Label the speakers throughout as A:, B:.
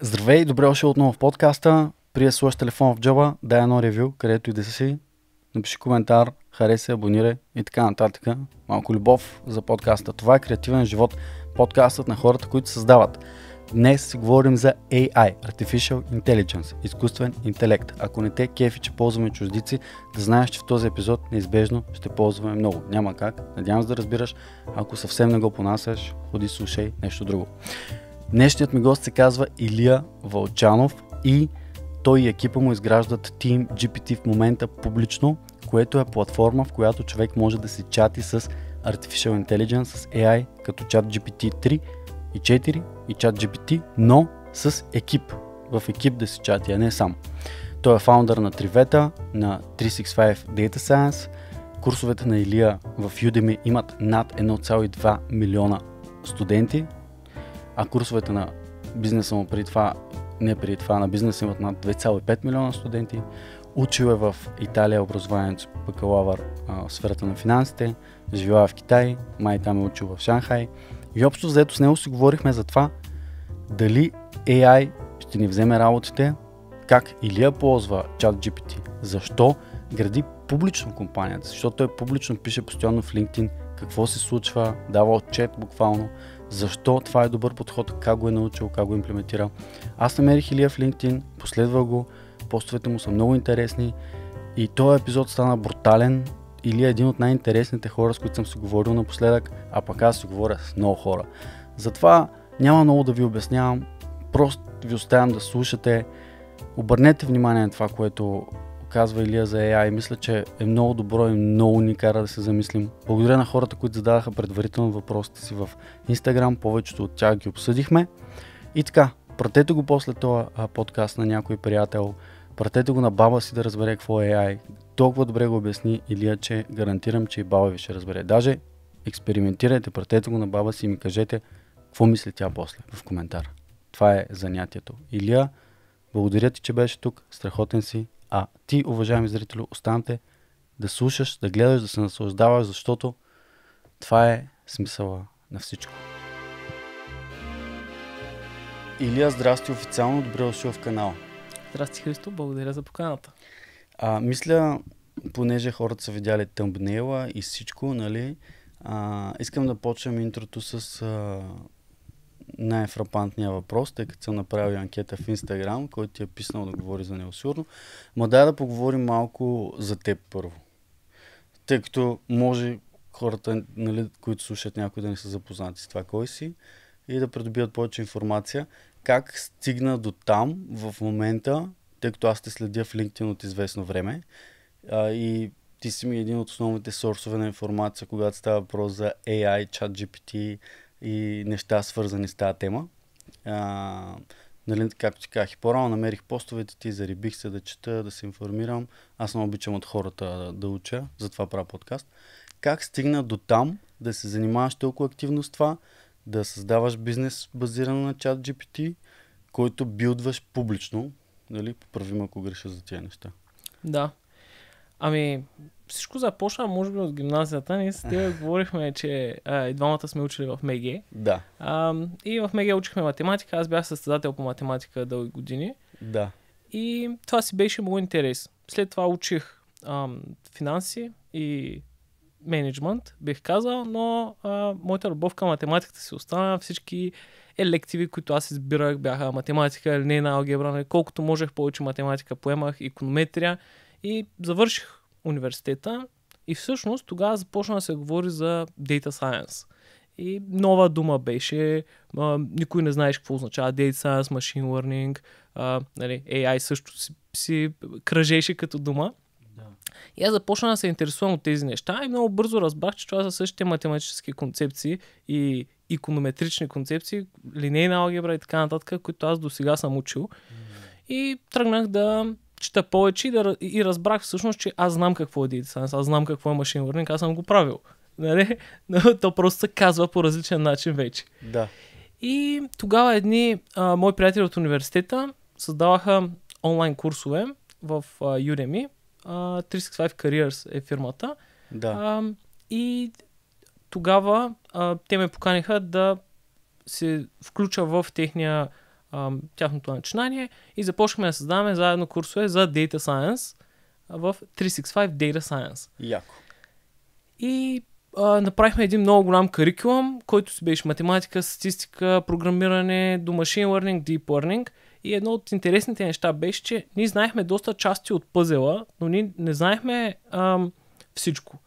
A: Здравей, добре още отново в подкаста. Прия слъж телефон в джоба, дай едно ревю, където и да си. Напиши коментар, хареса, абонирай и така нататък. Малко любов за подкаста. Това е креативен живот. Подкастът на хората, които създават. Днес си говорим за AI, Artificial Intelligence, изкуствен интелект. Ако не те кефи, че ползваме чуждици, да знаеш, че в този епизод неизбежно ще ползваме много. Няма как. Надявам се да разбираш. Ако съвсем не го понасяш, ходи слушай нещо друго. Днешният ми гост се казва Илия Вълчанов и той и екипа му изграждат Team GPT в момента публично, което е платформа, в която човек може да се чати с Artificial Intelligence, с AI, като чат GPT 3 и 4 и чат GPT, но с екип. В екип да се чати, а не сам. Той е фаундър на Тривета, на 365 Data Science. Курсовете на Илия в Udemy имат над 1,2 милиона студенти, а курсовете на бизнеса му преди това, не преди това, на бизнеса имат над 2,5 милиона студенти. Учил е в Италия образованието бакалавър в сферата на финансите, живява е в Китай, май там е учил в Шанхай. И общо заето с него си говорихме за това дали AI ще ни вземе работите, как или я ползва ChatGPT, защо гради публично компанията, защото той публично пише постоянно в LinkedIn какво се случва, дава отчет буквално защо това е добър подход, как го е научил, как го е имплементирал. Аз намерих Илия в LinkedIn, последвах го, постовете му са много интересни и този епизод стана брутален или е един от най-интересните хора, с които съм си говорил напоследък, а пък аз си говоря с много хора. Затова няма много да ви обяснявам, просто ви оставям да слушате. Обърнете внимание на това, което казва Илия за AI, мисля, че е много добро и много ни кара да се замислим. Благодаря на хората, които зададаха предварително въпросите си в Instagram, повечето от тях ги обсъдихме. И така, пратете го после това подкаст на някой приятел, пратете го на баба си да разбере какво е AI. Толкова добре го обясни Илия, че гарантирам, че и баба ви ще разбере. Даже експериментирайте, пратете го на баба си и ми кажете какво мисли тя после в коментар. Това е занятието. Илия, благодаря ти, че беше тук. Страхотен си. А ти, уважаеми зрители, останете да слушаш, да гледаш, да се наслаждаваш, защото това е смисъла на всичко. Илия, здрасти официално, добре дошъл в канала. Здрасти Христо, благодаря за поканата. А, мисля, понеже хората са видяли тъмбнела и всичко, нали, а, искам да почнем интрото с а, най фрапантния въпрос, тъй като съм направил анкета в Инстаграм, който ти е писнал да говори за неосурно. Ма дай да поговорим малко за теб първо. Тъй като може хората, нали, които слушат някой да не са запознати с това кой си и да придобият повече информация. Как стигна до там в момента, тъй като аз те следя в LinkedIn от известно време а, и ти си ми един от основните сорсове на информация, когато става въпрос за AI, ChatGPT, и неща свързани с тази тема. А, нали, както ти казах, и по-рано намерих постовете ти, зарибих се да чета, да се информирам. Аз много обичам от хората да, уча, затова правя подкаст. Как стигна до там да се занимаваш толкова активно с това, да създаваш бизнес базиран на чат GPT, който билдваш публично, нали, поправим ако греша за тези неща.
B: Да. Ами, всичко започна, може би от гимназията. Ние с тебе говорихме, че а, и двамата сме учили в МЕГЕ. Да. А, и в МЕГЕ учихме математика. Аз бях състезател по математика дълги години. Да. И това си беше много интерес. След това учих а, финанси и менеджмент, бих казал, но а, моята любов към математиката си остана. Всички елективи, които аз избирах, бяха математика, линейна алгебра, нали, колкото можех повече математика поемах, иконометрия и завърших университета и всъщност тогава започна да се говори за Data Science. И нова дума беше, а, никой не знаеш какво означава Data Science, Machine Learning, а, нали, AI също си, си кръжеше като дума. Да. И аз започна да се интересувам от тези неща и много бързо разбрах, че това са същите математически концепции и иконометрични концепции, линейна алгебра и така нататък, които аз до сега съм учил. Mm. И тръгнах да чета повече и, да, и разбрах всъщност, че аз знам какво е Data Science, аз знам какво е Machine Learning, аз съм го правил. Нали? Но то просто се казва по различен начин вече. Да. И тогава едни а, мои приятели от университета създаваха онлайн курсове в а, Udemy. А, 365 Careers е фирмата. Да. А, и тогава а, те ме поканиха да се включа в техния а, тяхното начинание и започнахме да създаваме заедно курсове за Data Science в 365 Data Science. Яко. И а, направихме един много голям карикулъм, който си беше математика, статистика, програмиране, до machine learning, deep learning. И едно от интересните неща беше, че ние знаехме доста части от пъзела, но ние не знаехме ам, всичко.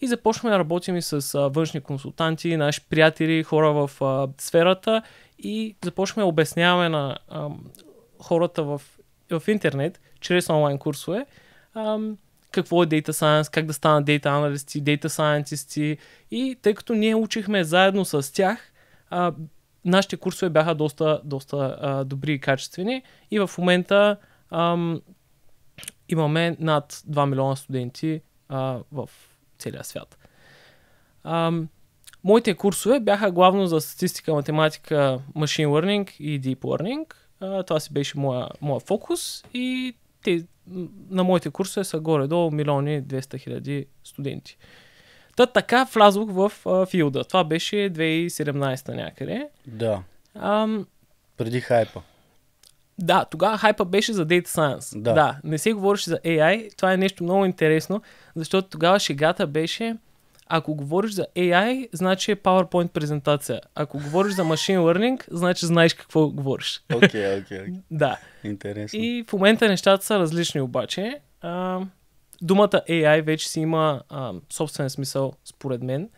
B: И започнахме да работим и с а, външни консултанти, наши приятели, хора в а, сферата и започваме да обясняваме на ам, хората в, в интернет, чрез онлайн курсове, ам, какво е Data Science, как да станат Data Analyst, Data Scientist. и тъй като ние учихме заедно с тях, а, нашите курсове бяха доста, доста а, добри и качествени и в момента ам, имаме над 2 милиона студенти а, в целия свят. Ам, Моите курсове бяха главно за статистика, математика, machine learning и deep learning. А, това си беше моя, моя фокус и те, на моите курсове са горе до милиони 200 хиляди студенти. Та така влязох в филда. Това беше 2017 някъде. Да. Ам...
A: Преди хайпа.
B: Да, тогава хайпа беше за Data Science. Да. да. Не се говореше за AI. Това е нещо много интересно, защото тогава шегата беше ако говориш за AI, значи е PowerPoint презентация. Ако говориш за Machine Learning, значи знаеш какво говориш. Окей, okay, окей. Okay, okay. да. Интересно. И в момента нещата са различни обаче. А, думата AI вече си има а, собствен смисъл, според мен.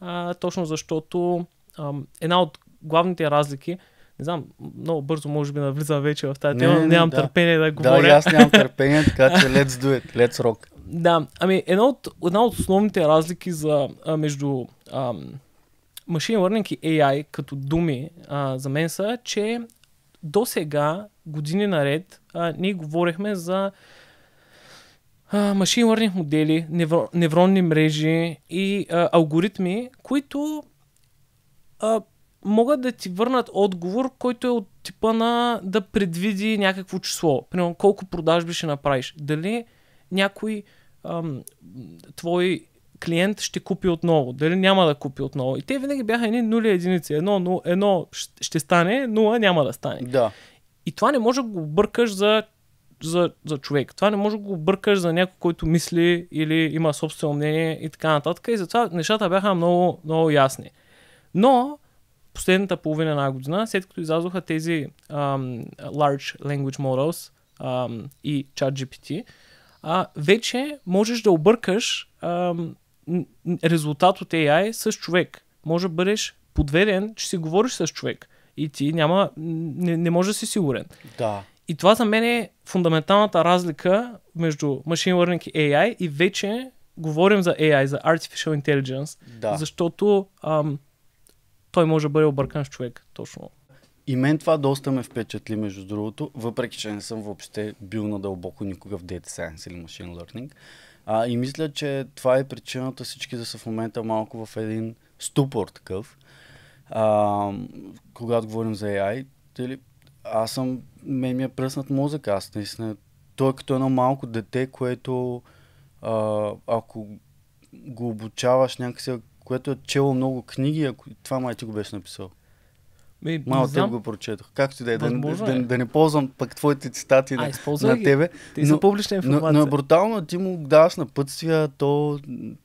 B: А, точно защото а, една от главните разлики, не знам, много бързо може би навлизам вече в тази тема, не, не, нямам да. търпение да говоря. Да, аз нямам търпение, така че let's do it, let's rock. Да, ами една от, една от основните разлики за, а, между ам, Machine Learning и AI като думи а, за мен са, че до сега, години наред, а, ние говорихме за а, машин learning модели, невро, невронни мрежи и а, алгоритми, които а, могат да ти върнат отговор, който е от типа на да предвиди някакво число. Примерно колко продажби ще направиш. Дали някой ам, твой клиент ще купи отново, дали няма да купи отново. И те винаги бяха едни нули единици. Едно, но, едно ще стане, нула няма да стане. Да. И това не може да го бъркаш за, за, за човек. Това не може да го бъркаш за някой, който мисли или има собствено мнение и така нататък. И затова нещата бяха много, много ясни. Но последната половина една година, след като излязоха тези um, Large Language Models um, и ChatGPT, а, вече можеш да объркаш а, резултат от AI с човек. Може да бъдеш подведен, че си говориш с човек и ти няма, не, не може да си сигурен. Да. И това за мен е фундаменталната разлика между Machine Learning и AI и вече говорим за AI, за Artificial Intelligence, да. защото ам, той може да бъде объркан с човек. Точно
A: и мен това доста ме впечатли, между другото, въпреки че не съм въобще бил надълбоко никога в Data Science или Machine Learning. А, и мисля, че това е причината всички да са в момента малко в един ступор такъв. А, когато говорим за AI, дали, аз съм, мен ми е пръснат мозък, аз наистина. Той е като едно малко дете, което а, ако го обучаваш някакси, което е чело много книги, ако това май ти го беше написал. Ми, Малко знам. го прочетох. Както и да е, да, да, е. да, не ползвам пък твоите цитати а, на, на тебе. Ти но, публична информация. Но, но е брутално, ти му даваш напътствия, то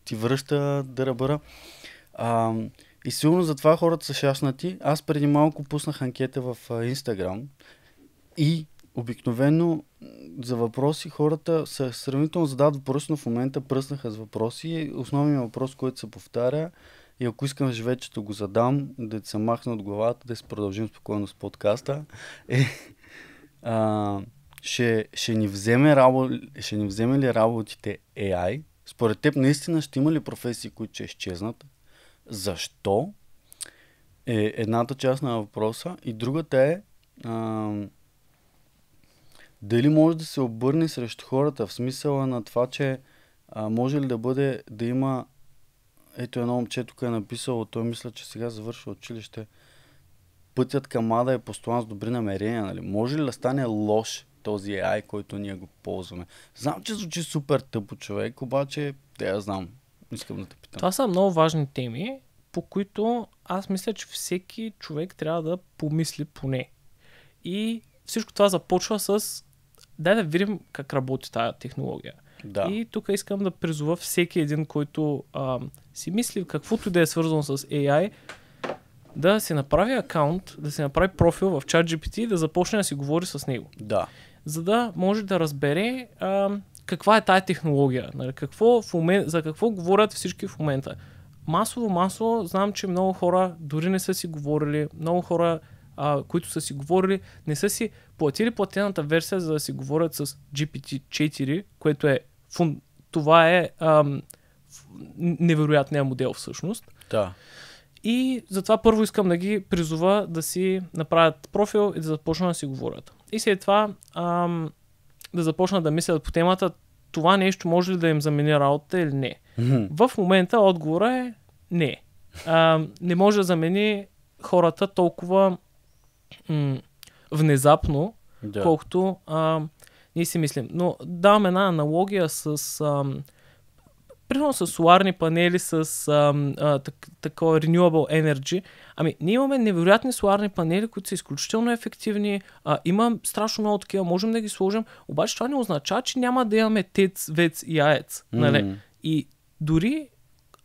A: ти връща дъръбъра. А, и сигурно затова хората са шашнати. Аз преди малко пуснах анкета в Инстаграм и обикновено за въпроси хората са сравнително задават въпроси, но в момента пръснаха с въпроси. Основният въпрос, който се повтаря, и ако искам да го задам, да се махна от главата, да се продължим спокойно с подкаста, е, а, ще, ще, ни вземе рабо, ще ни вземе ли работите AI? Според теб наистина ще има ли професии, които ще изчезнат? Защо? Е едната част на въпроса. И другата е а, дали може да се обърне срещу хората в смисъла на това, че а, може ли да бъде да има ето едно момче тук е написало, той мисля, че сега завършва училище. Пътят към Ада е постоян с добри намерения, нали? Може ли да стане лош този AI, който ние го ползваме? Знам, че звучи супер тъпо човек, обаче да я знам. Искам да те питам. Това
B: са много важни теми, по които аз мисля, че всеки човек трябва да помисли поне. И всичко това започва с дай да видим как работи тази технология. Да. И тук искам да призова всеки един, който а, си мисли каквото и да е свързано с AI, да си направи акаунт, да си направи профил в ChatGPT и да започне да си говори с него. Да. За да може да разбере а, каква е тая технология, нали, какво в момент, за какво говорят всички в момента. Масово, масово, знам, че много хора дори не са си говорили, много хора а, които са си говорили, не са си платили платената версия, за да си говорят с GPT-4, което е фун... това е ам, невероятният модел всъщност. Да. И затова първо искам да ги призова да си направят профил и да започнат да си говорят. И след това ам, да започнат да мислят по темата това нещо може ли да им замени работа или не. Mm-hmm. В момента отговора е не. А, не може да замени хората толкова м- внезапно, да. колкото а, ние си мислим. Но давам една аналогия с... А, примерно с соларни панели, с а, а, так, такова renewable energy. Ами, ние имаме невероятни соларни панели, които са изключително ефективни. А, има страшно много такива, можем да ги сложим, обаче това не означава, че няма да имаме тец, вец и яец. Mm. Нали? И дори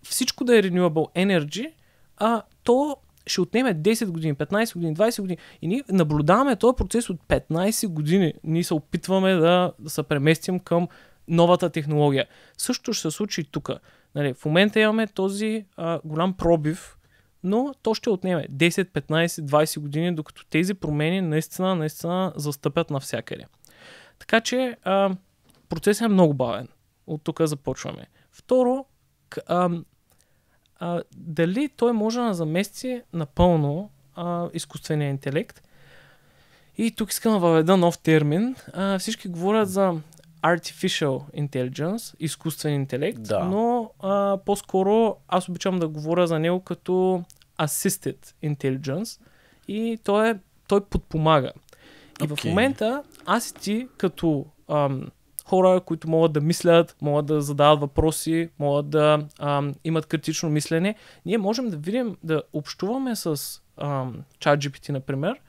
B: всичко да е renewable energy, а, то ще отнеме 10 години, 15 години, 20 години. И ние наблюдаваме този процес от 15 години. Ние се опитваме да, да се преместим към новата технология. Същото ще се случи и тук. Нали, в момента имаме този а, голям пробив, но то ще отнеме 10, 15, 20 години, докато тези промени наистина, наистина застъпят навсякъде. Така че а, процесът е много бавен. От тук започваме. Второ, а, а, дали той може да замести напълно а, изкуствения интелект. И тук искам да въведа нов термин. А, всички говорят за artificial intelligence, изкуствен интелект, да. но а, по-скоро аз обичам да говоря за него като assisted intelligence и той, е, той подпомага. Okay. И в момента аз и ти като ам, хора, които могат да мислят, могат да задават въпроси, могат да а, имат критично мислене. Ние можем да видим, да общуваме с ам, ChatGPT, например,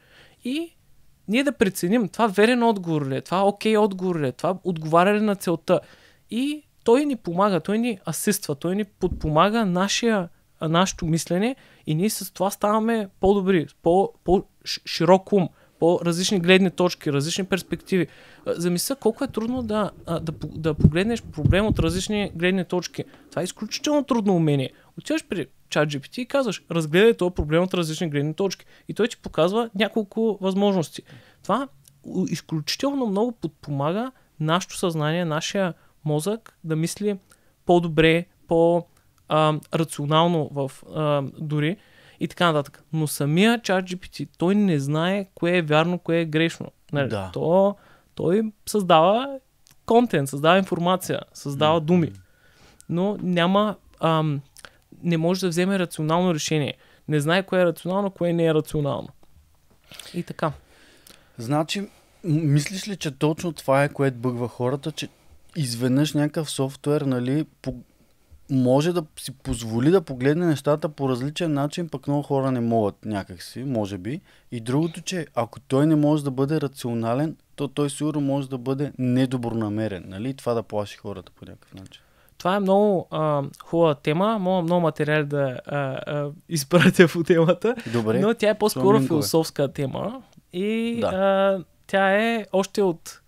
B: и ние да преценим това верен отговор ли е, това окей okay отговор ли е, това отговаря ли на целта. И той ни помага, той ни асиства, той ни подпомага нашия, нашето мислене и ние с това ставаме по-добри, по-широк ум по различни гледни точки, различни перспективи. Замисля колко е трудно да, да, да погледнеш проблем от различни гледни точки. Това е изключително трудно умение. Отиваш при ChatGPT и казваш, разгледай този проблем от различни гледни точки. И той ти показва няколко възможности. Това изключително много подпомага нашето съзнание, нашия мозък да мисли по-добре, по-рационално в дори и така нататък. Но самия ChatGPT, той не знае кое е вярно, кое е грешно. Нали? Да. То, той създава контент, създава информация, създава mm-hmm. думи, но няма, ам, не може да вземе рационално решение. Не знае кое е рационално, кое не е рационално. И така. Значи,
A: мислиш ли, че точно това е, което бъгва хората, че изведнъж някакъв софтуер, нали, може да си позволи да погледне нещата по различен начин, пък много хора не могат някакси, може би. И другото, че ако той не може да бъде рационален, то той сигурно може да бъде недобронамерен. Нали? Това да плаши хората по някакъв начин.
B: Това е много а, хубава тема. Мога много материали да а, а, изпратя по темата. Добре. Но тя е по-скоро е? философска тема. И да. а, тя е още от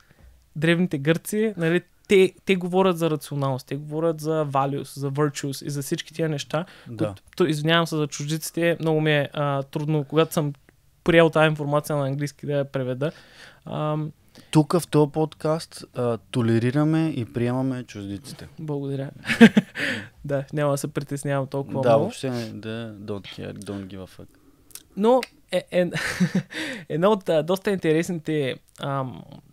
B: древните гърци. Нали, те, те говорят за рационалност, те говорят за values, за virtues и за всички тия неща. Да. Които, то, извинявам се за чуждиците, много ми е а, трудно, когато съм приел тази информация на английски да я преведа. А,
A: тук в този подкаст а, толерираме и приемаме чуждиците.
B: Благодаря. да, няма
A: да се притеснявам толкова да, много. Да, въобще да, don't care, don't give a fuck.
B: Но е, е, едно от а, доста интересните а,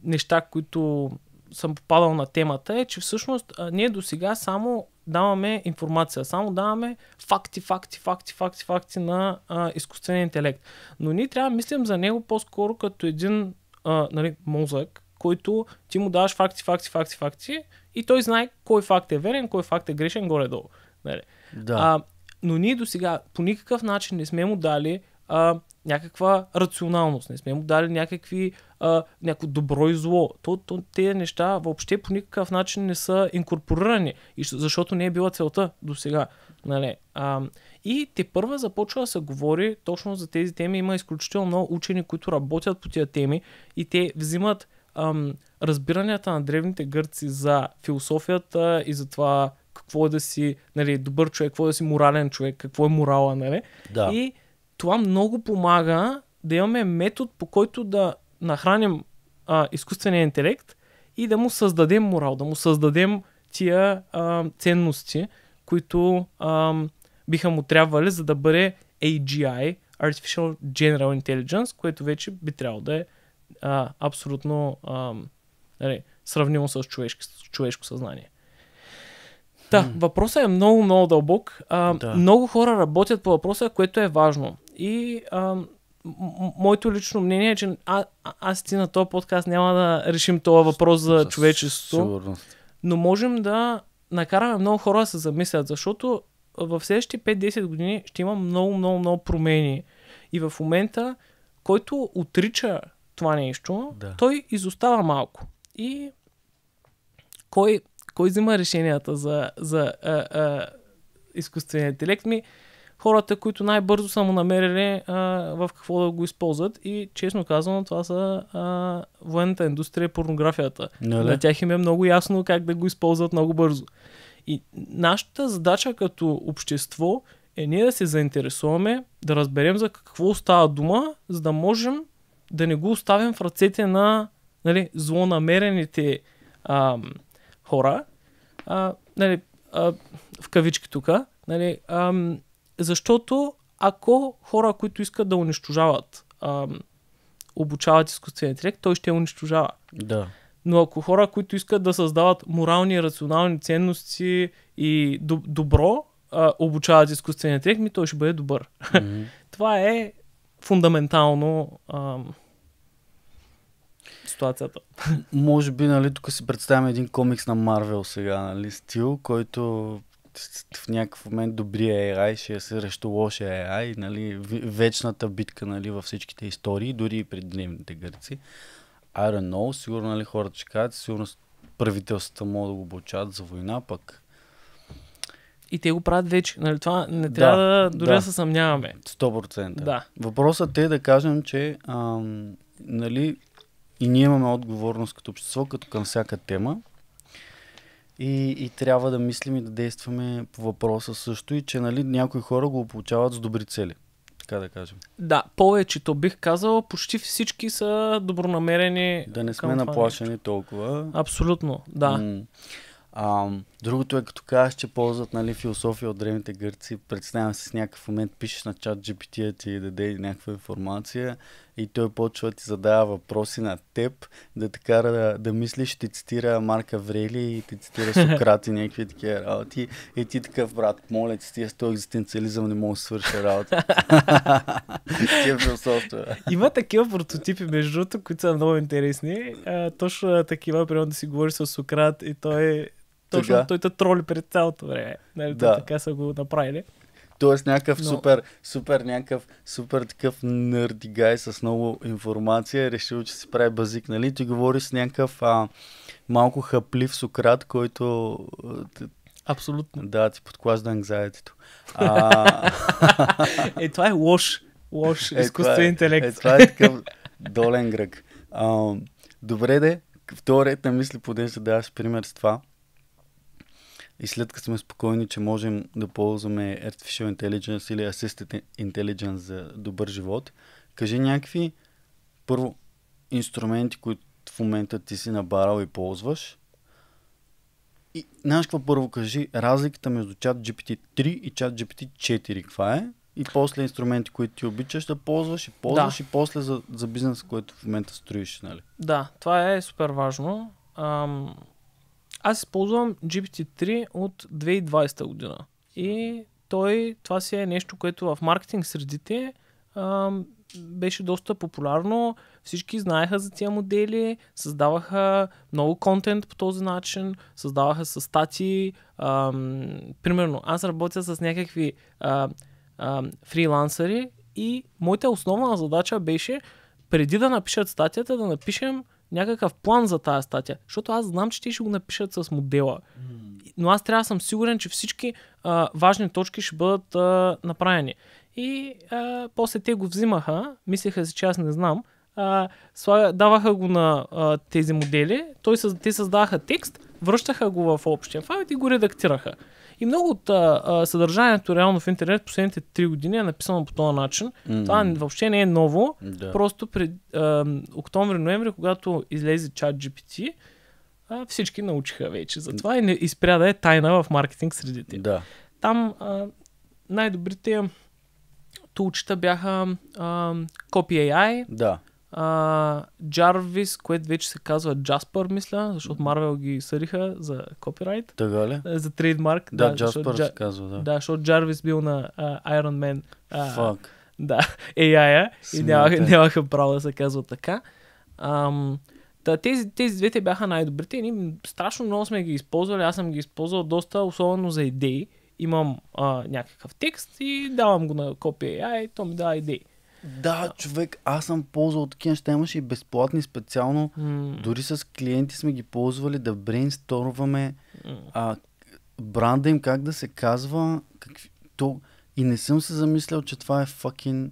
B: неща, които съм попадал на темата е, че всъщност а, ние до сега само даваме информация, само даваме факти, факти, факти, факти, факти на а, изкуствения интелект. Но ние трябва да мислим за него по-скоро като един а, нали, мозък, който ти му даваш факти, факти, факти, факти и той знае кой факт е верен, кой факт е грешен горе-долу. Нали? Да. А, но ние до сега по никакъв начин не сме му дали а, някаква рационалност, не сме му дали някакви, а, някакво добро и зло. То, то, тези неща въобще по никакъв начин не са инкорпорирани, защото не е била целта до сега. Нали? А, и те първа започва да се говори точно за тези теми. Има изключително много учени, които работят по тези теми и те взимат ам, разбиранията на древните гърци за философията и за това какво е да си нали, добър човек, какво е да си морален човек, какво е морала, нали? Да. И това много помага да имаме метод, по който да нахраним а, изкуствения интелект и да му създадем морал, да му създадем тия а, ценности, които а, биха му трябвали, за да бъде AGI, Artificial General Intelligence, което вече би трябвало да е а, абсолютно а, нали, сравнимо с човешки, човешко съзнание. Та, да, въпросът е много, много дълбок. А, да. Много хора работят по въпроса, което е важно. И а, моето лично мнение е, че а, а, аз ти на този подкаст няма да решим този въпрос за човечеството. Но можем да накараме много хора да се замислят, защото в следващите 5-10 години ще има много, много, много промени. И в момента, който отрича това нещо, да. той изостава малко. И кой кой взима решенията за, за а, а, изкуствения интелект? Ми, хората, които най-бързо са му намерили а, в какво да го използват. И честно казвам, това са а, военната индустрия и порнографията. Нали? На тях им е много ясно как да го използват много бързо. И нашата задача като общество е ние да се заинтересуваме, да разберем за какво става дума, за да можем да не го оставим в ръцете на нали, злонамерените ам, хора, а, нали, а, в кавички тук, нали, защото ако хора, които искат да унищожават, а, обучават изкуствен интелект, той ще я унищожава. Да. Но ако хора, които искат да създават морални и рационални ценности и доб- добро, а, обучават изкуствения интелект, ми той ще бъде добър. Mm-hmm. Това е фундаментално А, ситуацията.
A: Може би, нали, тук си представяме един комикс на Марвел сега, нали, стил, който в някакъв момент добрия AI ще е срещу лошия AI, нали, вечната битка нали, във всичките истории, дори и пред дневните гърци. I don't know, сигурно нали, хората ще кажат, сигурно правителствата могат да го обучат за война, пък
B: и те го правят вече. Нали, това не трябва да, да дори да, да се съмняваме. 100%. Да.
A: Въпросът е да кажем, че ам, нали, и ние имаме отговорност като общество, като към всяка тема. И, и трябва да мислим и да действаме по въпроса също и че нали, някои хора го получават с добри цели. Така да кажем.
B: Да, повечето бих казал, почти всички са добронамерени. Да не сме наплашени нещо.
A: толкова. Абсолютно, да. М- а, другото е като казваш, че ползват нали, философия от древните гърци. Представям се с някакъв момент пишеш на чат GPT ти и даде някаква информация и той почва да ти задава въпроси на теб, да те кара да, да мислиш, ти цитира Марка Врели и ти цитира Сократ и някакви такива работи. И ти такъв, брат, моля, ти с този екзистенциализъм не мога да свърша работа.
B: Има такива прототипи, между другото, които са много интересни. А, точно такива, примерно да си говориш с Сократ и той точно той те троли пред цялото време. Нали, да. Така са го направили. Тоест някакъв Но... супер,
A: супер, някакъв супер такъв нърдигай с много информация е решил, че си прави базик, нали? Ти говори с някакъв а, малко хъплив Сократ, който... Абсолютно. Да, ти подклажда анкзаетито. А...
B: е, това е лош, лош е, изкуствен е, интелект. Е, това е такъв
A: долен грък. А, добре де, в на мисли, понеже даваш пример с това, и след като сме спокойни, че можем да ползваме Artificial Intelligence или Assisted Intelligence за добър живот, кажи някакви първо инструменти, които в момента ти си набарал и ползваш. И знаеш какво първо кажи? Разликата между чат GPT-3 и чат GPT-4 каква е? И после инструменти, които ти обичаш да ползваш и ползваш да. и после за, за бизнес, който в момента строиш, нали?
B: Да, това е супер важно. Ам, аз използвам GPT-3 от 2020 година. И той, това си е нещо, което в маркетинг средите а, беше доста популярно. Всички знаеха за тия модели, създаваха много контент по този начин, създаваха с статии. А, примерно, аз работя с някакви а, а, фрилансери и моята основна задача беше преди да напишат статията, да напишем някакъв план за тази статия, защото аз знам, че те ще го напишат с модела. Но аз трябва да съм сигурен, че всички а, важни точки ще бъдат а, направени. И а, после те го взимаха, мислеха си, че аз не знам, а, слага, даваха го на а, тези модели, той, те създаваха текст, връщаха го в общия файл и го редактираха. И много от а, съдържанието реално в интернет последните 3 години е написано по този начин. Mm-hmm. Това въобще не е ново. Да. Просто пред октомври-ноември, когато излезе чат GPT, а, всички научиха вече затова и, не, и спря да е тайна в маркетинг средите. Да. Там а, най-добрите тулчета бяха а, Copy AI. Да. А, Джарвис, което вече се казва Джаспър, мисля, защото Марвел ги съриха за копирайт. Така ли? Е, за трейдмарк. Да, да се казва, да. Да, защото Джарвис бил на а, Iron Man. А, Fuck. Да, AI-а и нямаха, нямаха право да се казва така. Ам, да, тези, тези двете бяха най-добрите. Ние страшно много сме ги използвали. Аз съм ги използвал доста, особено за идеи. Имам а, някакъв текст и давам го на копия AI, то ми дава идеи.
A: Да, човек, аз съм ползвал от такива неща, имаше и безплатни специално, mm. дори с клиенти сме ги ползвали да брейнсторваме mm. а, бранда им как да се казва, как, то, и не съм се замислял, че това е fucking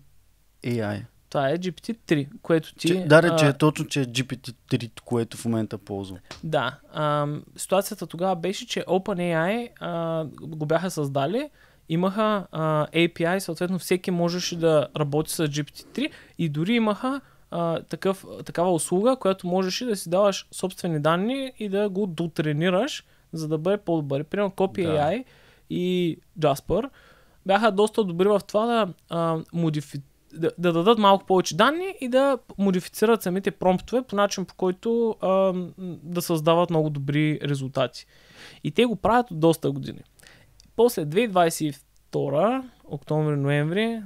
A: AI.
B: Това е GPT-3, което ти... Че, да, че е
A: точно, че е GPT-3, което в момента ползвам.
B: Да. А, ситуацията тогава беше, че OpenAI а, го бяха създали, имаха а, API, съответно всеки можеше да работи с GPT-3 и дори имаха а, такъв, такава услуга, която можеше да си даваш собствени данни и да го дотренираш, за да бъде по-добър. Примерно Copy да. AI и Jasper бяха доста добри в това да, а, модифи... да, да дадат малко повече данни и да модифицират самите промптове по начин, по който а, да създават много добри резултати. И те го правят от доста години. После 2022, октомври-ноември,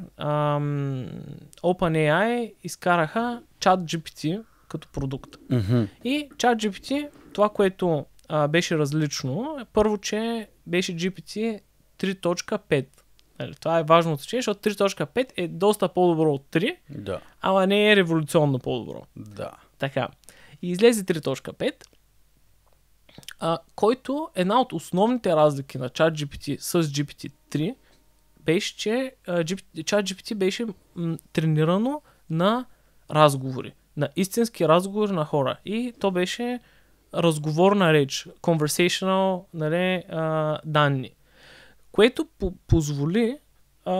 B: OpenAI изкараха ChatGPT като продукт. Mm-hmm. И ChatGPT, това, което а, беше различно, е първо, че беше GPT 3.5. Нали, това е важно уточнение, защото 3.5 е доста по-добро от 3, да. ама не е революционно по-добро. Да. Така. И излезе 3.5 а, който една от основните разлики на ChatGPT с GPT-3 беше, че ChatGPT беше м, тренирано на разговори, на истински разговори на хора. И то беше разговорна реч, conversational нали, а, данни, което по- позволи а,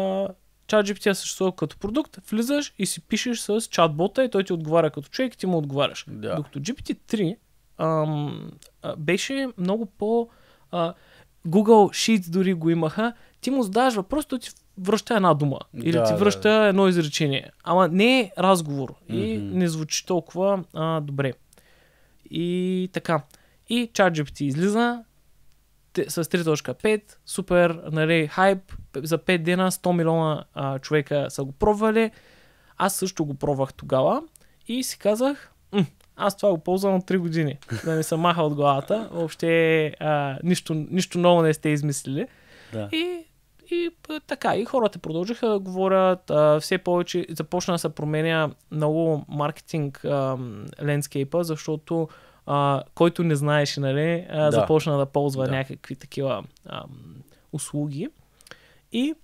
B: ChatGPT съществува като продукт, влизаш и си пишеш с чатбота и той ти отговаря като човек и ти му отговаряш. Да. Докато GPT-3 ам, а, беше много по... А, Google Sheets дори го имаха. Ти му задаваш въпрос, той ти връща една дума. Или да, ти връща да, едно изречение. Ама не е разговор. Mm-hmm. И не звучи толкова а, добре. И така. И ChatGPT излиза с 3.5, супер, нали, хайп, за 5 дена 100 милиона а, човека са го пробвали. Аз също го пробвах тогава и си казах, аз това го ползвам от 3 години. Да ми се маха от главата. Въобще а, нищо, нищо ново не сте измислили. Да. И, и така, и хората продължиха да говорят. А, все повече започна да се променя много маркетинг лендскейпа, защото а, който не знаеше, нали, а, да. започна да ползва да. някакви такива а, услуги. И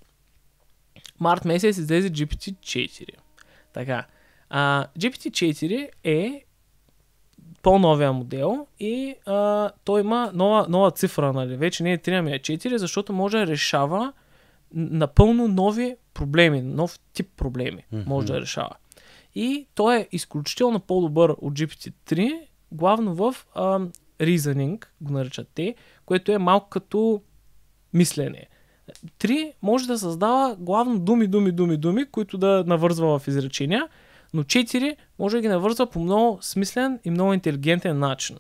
B: март месец излезе GPT-4. Така. А, GPT-4 е по-новия модел и а, той има нова, нова цифра, нали? Вече не е 3, ами е 4, защото може да решава напълно нови проблеми, нов тип проблеми mm-hmm. може да решава. И той е изключително по-добър от GPT-3, главно в а, reasoning, го наричат те, което е малко като мислене. 3 може да създава главно думи, думи, думи, думи, които да навързва в изречения – но 4 може да ги навързва по много смислен и много интелигентен начин.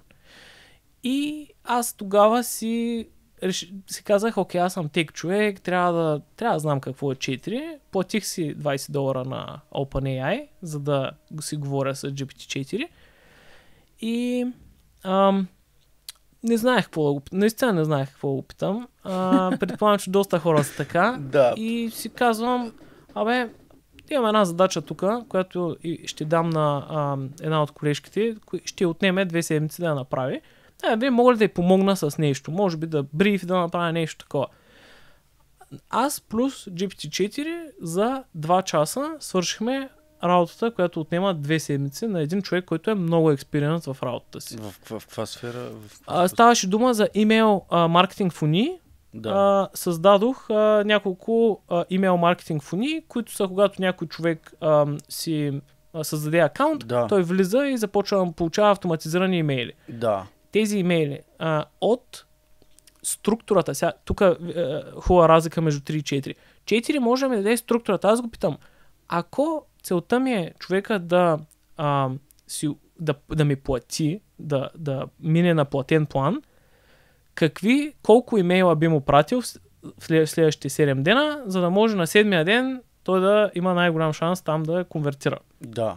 B: И аз тогава си, реш... си казах, окей, аз съм тек човек, трябва да, трябва да знам какво е 4. Платих си 20 долара на OpenAI, за да си говоря с GPT-4. И ам, не знаех какво да го питам. Наистина не знаех какво да го питам. А, предполагам, че доста хора са така. да. И си казвам, абе, Имам една задача тук, която ще дам на а, една от колежките, ще отнеме две седмици да я направи. Е, а, вие мога ли да й помогна с нещо? Може би да бриф, да направя нещо такова. Аз плюс GPT-4 за 2 часа свършихме работата, която отнема две седмици на един човек, който е много експеримент в работата си. В,
A: в, в каква сфера? В,
B: в, в... А, ставаше дума за имейл а, маркетинг в да. а, създадох а, няколко а, имейл маркетинг фони, които са когато някой човек а, си а, създаде акаунт, да. той влиза и започва да получава автоматизирани имейли. Да. Тези имейли а, от структурата, сега, тук е, хубава разлика между 3 и 4. 4 може да ми даде структурата. Аз го питам, ако целта ми е човека да, а, си, да, да ми плати, да, да мине на платен план, какви, колко имейла би му пратил в следващите 7 дена, за да може на седмия ден той да има най-голям шанс там да конвертира. Да.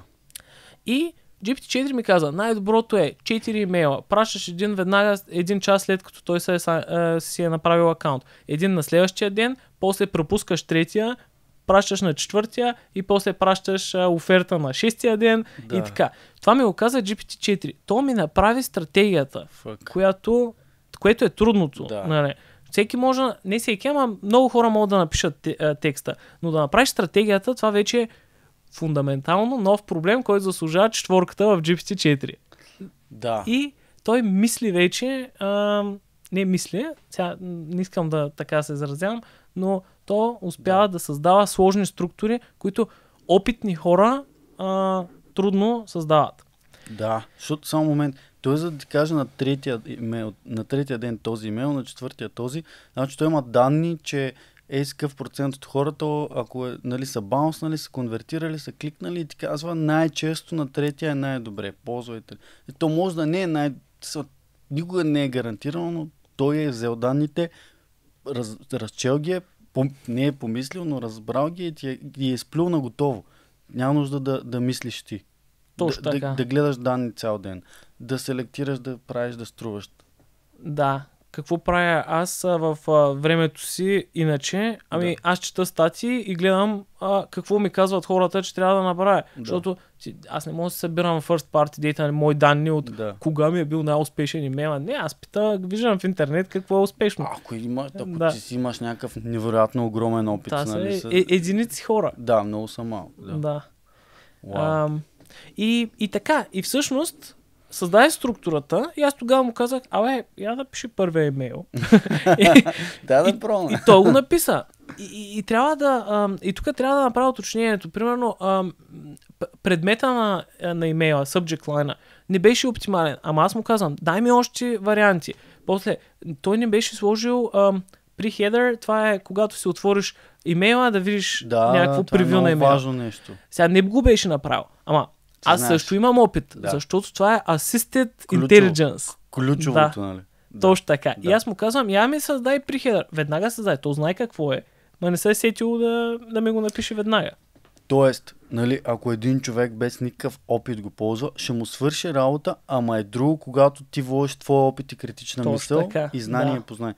B: И GPT-4 ми каза, най-доброто е 4 имейла. Пращаш един веднага, един час след като той се е, е, си е направил акаунт. Един на следващия ден, после пропускаш третия, пращаш на четвъртия и после пращаш е, оферта на шестия ден да. и така. Това ми го каза GPT-4. То ми направи стратегията, Fuck. която което е трудното. Да. Нали? Всеки може, не всеки, ама много хора могат да напишат текста. Но да направиш стратегията, това вече е фундаментално нов проблем, който заслужава четворката в GPT-4. Да. И той мисли вече, а, не мисли, сега не искам да така се изразявам, но то успява да, да създава сложни структури, които опитни хора а, трудно създават. Да, защото само момент,
A: той за да ти каже на третия, имейл, на третия ден този имейл, на четвъртия този, значи той има данни, че е с процент от хората, ако е, нали, са баунснали, са конвертирали, са кликнали и ти казва най-често на третия е най-добре, ползвайте. И то може да не е най... Никога не е гарантирано, но той е взел данните, раз, разчел ги е, пом... не е помислил, но разбрал ги е и, ти е, и е сплюл на готово. Няма нужда да, да мислиш ти. Точно да, така. Да, да гледаш данни цял ден, да
B: селектираш, да правиш, да струваш. Да. Какво правя аз в а, времето си иначе? Ами да. аз чета статии и гледам а, какво ми казват хората, че трябва да направя. Да. Защото аз не мога да събирам first party data, нали, мои данни от да. кога ми е бил най-успешен имейла. Не, аз питам, виждам в интернет какво е успешно. Ако, има, ако да.
A: ти си имаш някакъв невероятно огромен
B: опит. Та, нали, са... е, единици хора. Да, много са малко. Да. да. Wow. И, и така, и всъщност създаде структурата и аз тогава му казах, абе, я да пиши първия имейл. да, да пробваме. И, и той го написа. И, и, и трябва да. и тук трябва да направя уточнението. Примерно, предмета на, е, на имейла, subject line, не беше оптимален. Ама аз му казвам, дай ми още варианти. После, той не беше сложил при header, това е когато си отвориш имейла да видиш да, някакво да, е превю е на имейла. важно нещо. Сега не го беше направил. Ама аз знаеш. също имам опит, да. защото това е Assisted Ключово. Intelligence. Ключовото, да. нали? Да. Точно така. Да. И аз му казвам, я ми създай прихедър. Веднага създай. То знае какво е, ма не се е сетил да, да ми го напише веднага.
A: Тоест, нали, ако един човек без никакъв опит го ползва, ще му свърши работа, ама е друго, когато ти вложиш твоя опит и критична Точно мисъл така. и знание да. и познание.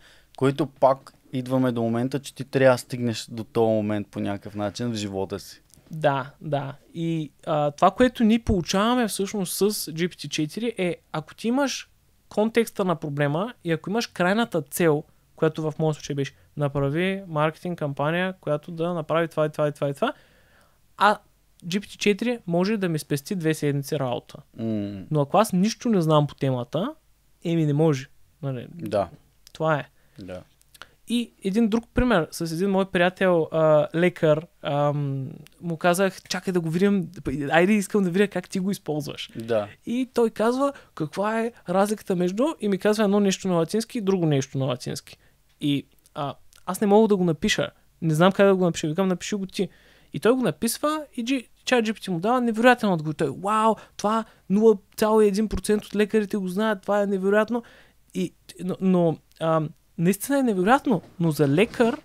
A: пак идваме до момента, че ти трябва да стигнеш до този момент по някакъв начин в живота си.
B: Да, да. И а, това, което ние получаваме всъщност с GPT-4 е, ако ти имаш контекста на проблема и ако имаш крайната цел, която в моят случай беше направи маркетинг кампания, която да направи това и това и това и това, а GPT-4 може да ми спести две седмици работа. Mm. Но ако аз нищо не знам по темата, еми не може. Нали? Да. Това е. Да. И един друг пример с един мой приятел, а, лекар, а, му казах, чакай да го видим, айде искам да видя как ти го използваш. Да. И той казва, каква е разликата между, и ми казва едно нещо на латински и друго нещо на латински. И а, аз не мога да го напиша. Не знам как да го напиша. Викам, напиши го ти. И той го написва и чай чат GPT му дава невероятен отговор. Той, вау, това 0,1% от лекарите го знаят, това е невероятно. И, но но а, наистина е невероятно, но за лекар,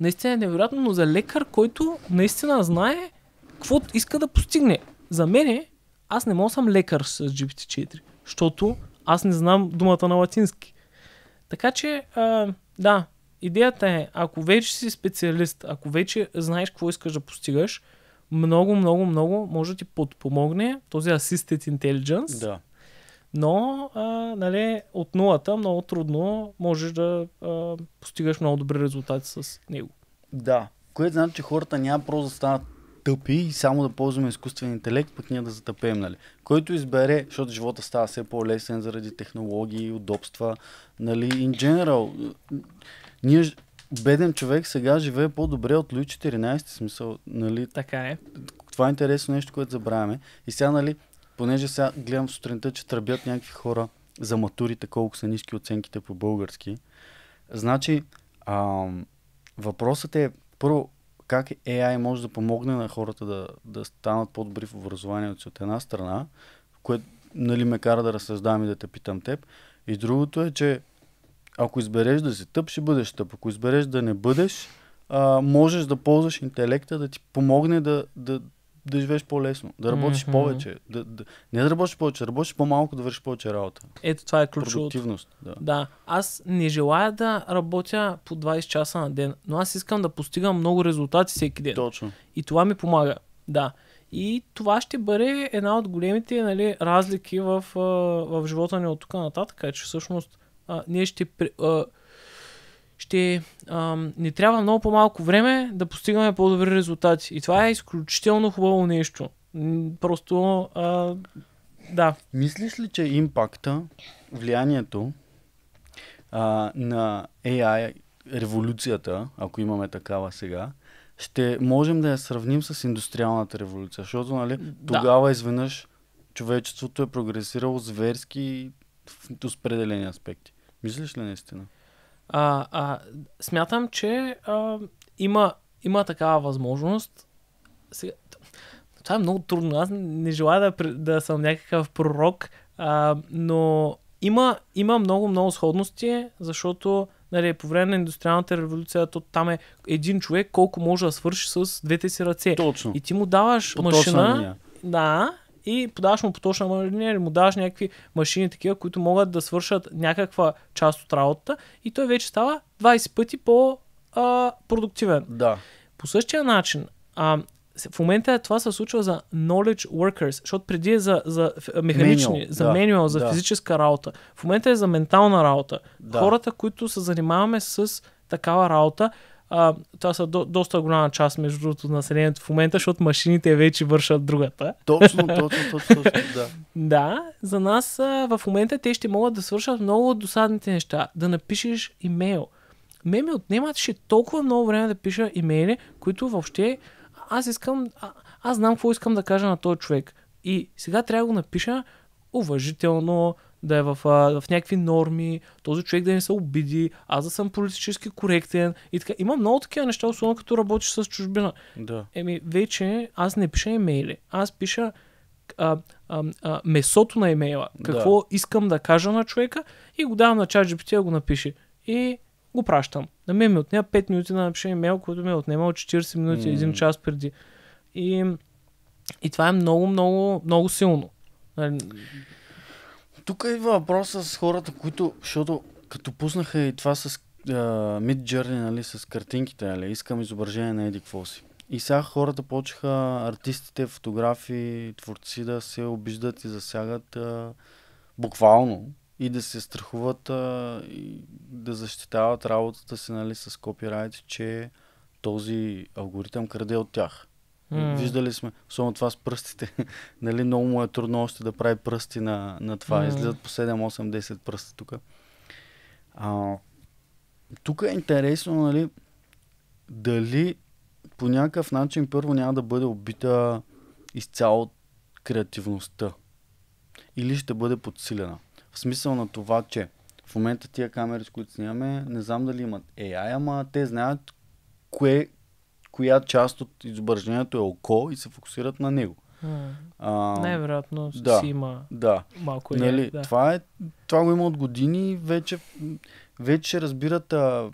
B: наистина е невероятно, но за лекар, който наистина знае какво иска да постигне. За мен, аз не мога съм лекар с GPT-4, защото аз не знам думата на латински. Така че, а, да, идеята е, ако вече си специалист, ако вече знаеш какво искаш да постигаш, много, много, много може да ти подпомогне този Assisted Intelligence. Да. Но, а, нали, от нулата много трудно можеш да а, постигаш много добри резултати с него. Да, което значи, че хората няма просто да станат
A: тъпи и само да ползваме изкуствен интелект, пък ние да затъпеем, нали? Който избере, защото живота става все по-лесен заради технологии, удобства, нали? In general, ние беден човек сега живее по-добре от Луи 14, смисъл, нали? Така е. Това е интересно нещо, което забравяме. И сега, нали, понеже сега гледам сутринта, че тръбят някакви хора за матурите, колко са ниски оценките по български. Значи, а, въпросът е, първо, как AI може да помогне на хората да, да станат по-добри в образованието си от една страна, което нали, ме кара да разсъждавам и да те питам теб. И другото е, че ако избереш да си тъп, ще бъдеш тъп. Ако избереш да не бъдеш, а, можеш да ползваш интелекта да ти помогне да, да, да живееш по-лесно, да работиш mm-hmm. повече. Да, да, не да работиш повече, да работиш по-малко, да вършиш повече работа. Ето това е ключовото. Продуктивност. Да.
B: да. Аз не желая да работя по 20 часа на ден, но аз искам да постигам много резултати всеки ден. Точно. И това ми помага. Да. И това ще бъде една от големите нали, разлики в, в живота ни от тук нататък, че всъщност а, ние ще. А, ще ам, ни трябва много по-малко време да постигаме по-добри резултати. И това е изключително хубаво нещо. Просто, а, да. Мислиш ли,
A: че импакта, влиянието а, на AI революцията, ако имаме такава сега, ще можем да я сравним с индустриалната революция, защото нали, да. тогава изведнъж човечеството е прогресирало зверски в определени аспекти. Мислиш ли наистина?
B: А, а, смятам, че а, има, има такава възможност. Сега, това е много трудно. Аз не желая да, да съм някакъв пророк, а, но има, има много, много сходности, защото нали, по време на индустриалната революция, то там е един човек колко може да свърши с двете си ръце. Точно. И ти му даваш По машина. Да, и подаваш му поточна машина или му даваш някакви машини такива, които могат да свършат някаква част от работата и той вече става 20 пъти по-продуктивен. Да. По същия начин, а, в момента това се случва за knowledge workers, защото преди е за, за механични, manual, за да, менюал, за да. физическа работа. В момента е за ментална работа. Да. Хората, които се занимаваме с такава работа, а, това са до, доста голяма част, между другото, населението в момента, защото машините вече вършат другата. Точно, точно, точно, точно да. да, за нас а, в момента те ще могат да свършат много от досадните неща. Да напишеш имейл. Ме ми отнемат ще толкова много време да пиша имейли, които въобще аз искам, а, аз знам какво искам да кажа на този човек. И сега трябва да го напиша уважително, да е в, а, в някакви норми, този човек да не се обиди, аз да съм политически коректен и така. Има много такива неща, особено като работиш с чужбина. Да. Еми, вече аз не пиша имейли, аз пиша а, а, а, месото на имейла, какво да. искам да кажа на човека и го давам на ChatGPT да го напише. И го пращам. На мен ми отнема 5 минути да напиша имейл, който ми е отнемал 40 минути, mm. 1 час преди. И, и това е много, много, много силно. Нали?
A: Тук идва е въпроса с хората, които, защото като пуснаха и това с uh, Mid Journey, нали, с картинките, нали, искам изображение на Еди Квоси. И сега хората почеха, артистите, фотографи, творци да се обиждат и засягат uh, буквално и да се страхуват uh, и да защитават работата си нали, с копирайт, че този алгоритъм краде от тях. Mm. Виждали сме, особено това с пръстите. нали, много му е трудно още да прави пръсти на, на това. Mm. Излизат по 7, 8, 10 пръсти тук. Тук е интересно, нали, дали по някакъв начин първо няма да бъде убита изцяло креативността. Или ще бъде подсилена. В смисъл на това, че в момента тия камери, с които снимаме, не знам дали имат AI, ама те знаят кое, коя част от изображението е око и се фокусират на него. Mm. Най-вероятно да, си има да, малко нали, да. това, е, това го има от години и вече, вече разбират а,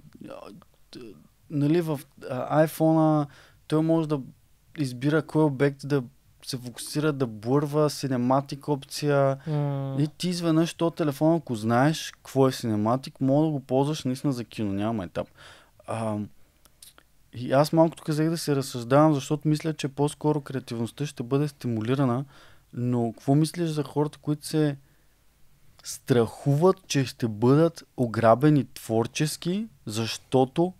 A: нали, в iPhone-а той може да избира кой обект да се фокусира да бърва, синематик опция. Mm. И ти изведнъж то телефон, ако знаеш какво е синематик, може да го ползваш наистина за кино, няма етап. А, и аз малко тук взех да се разсъждавам, защото мисля, че по-скоро креативността ще бъде стимулирана. Но какво мислиш за хората, които се страхуват, че ще бъдат ограбени творчески, защото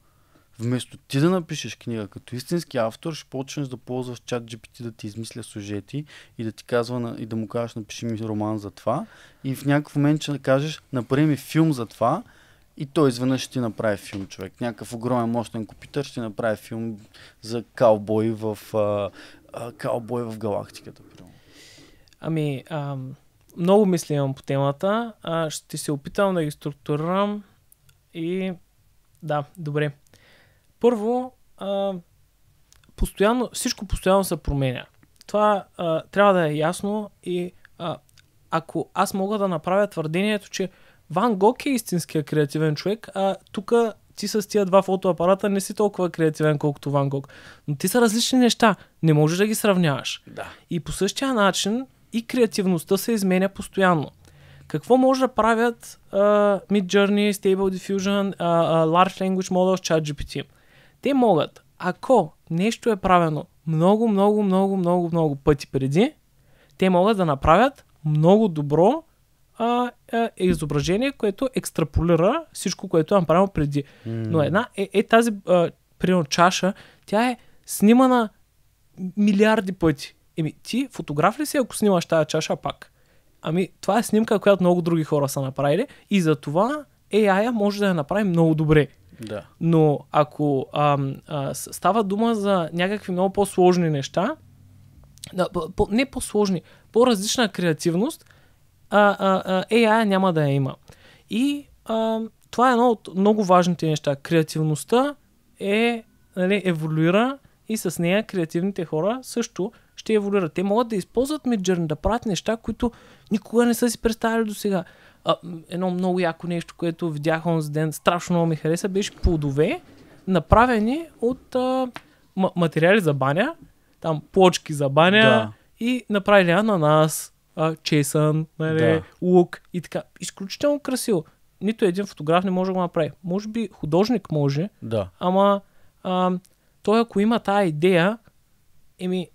A: вместо ти да напишеш книга като истински автор, ще почнеш да ползваш чат GPT да ти измисля сюжети и да ти казва и да му кажеш напиши ми роман за това и в някакъв момент ще кажеш направи ми филм за това и той изведнъж ще ти направи филм, човек. Някакъв огромен мощен компютър ще направи филм за каубой в, а,
B: а, каубой
A: в галактиката. Примерно.
B: Ами, а, много мисли имам по темата. А, ще се опитам да ги структурирам. И да, добре. Първо, а, постоянно, всичко постоянно се променя. Това а, трябва да е ясно и а, ако аз мога да направя твърдението, че Ван Гог е истинския креативен човек, а тук ти с тия два фотоапарата не си толкова креативен, колкото Ван Гог. Но ти са различни неща. Не можеш да ги сравняваш. Да. И по същия начин и креативността се изменя постоянно. Какво може да правят uh, Midjourney, Stable Diffusion, uh, uh, Large Language Models, ChatGPT? Те могат, ако нещо е правено много, много, много, много, много пъти преди, те могат да направят много добро а, е изображение, което екстраполира всичко, което е направено преди. Mm. Но една е, е тази, а, примерно, чаша, тя е снимана милиарди пъти. Еми, ти фотограф ли си, ако снимаш тази чаша пак? Ами, това е снимка, която много други хора са направили и за това AI може да я направи много добре. Да. Но ако ам, а, става дума за някакви много по-сложни неща, да, по, не по-сложни, по-различна креативност, а, а, а, AI няма да я има. И а, това е едно от много важните неща. Креативността е, нали, еволюира и с нея креативните хора също ще еволюират. Те могат да използват Midjourney, да правят неща, които никога не са си представили до сега. Едно много яко нещо, което видях онзи ден, страшно много ми хареса, беше плодове, направени от а, материали за баня, там плочки за баня да. и направили ананас, Чесън, нали, да. Лук и така. Изключително красиво. Нито един фотограф не може да го направи. Може би художник може, да. ама а, той ако има тая идея, еми,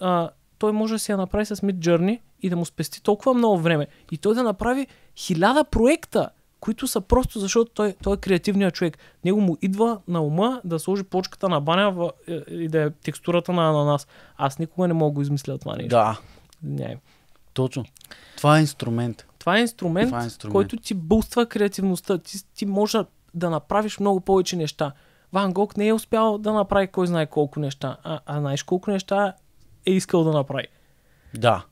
B: а, той може да си я направи с Mid Journey и да му спести толкова много време. И той да направи хиляда проекта, които са просто защото той, той е креативният човек. Него му идва на ума да сложи почката на баня в, е, и да е текстурата на ананас. Аз никога не мога да го измисля това нещо. Да. Не. Точно. Това е инструмент. Това е инструмент, Това е инструмент. който ти буства креативността. Ти, ти може да направиш много повече неща. Ван Гог не е успял да направи кой знае колко неща, а, а знаеш колко неща е искал да направи. Да.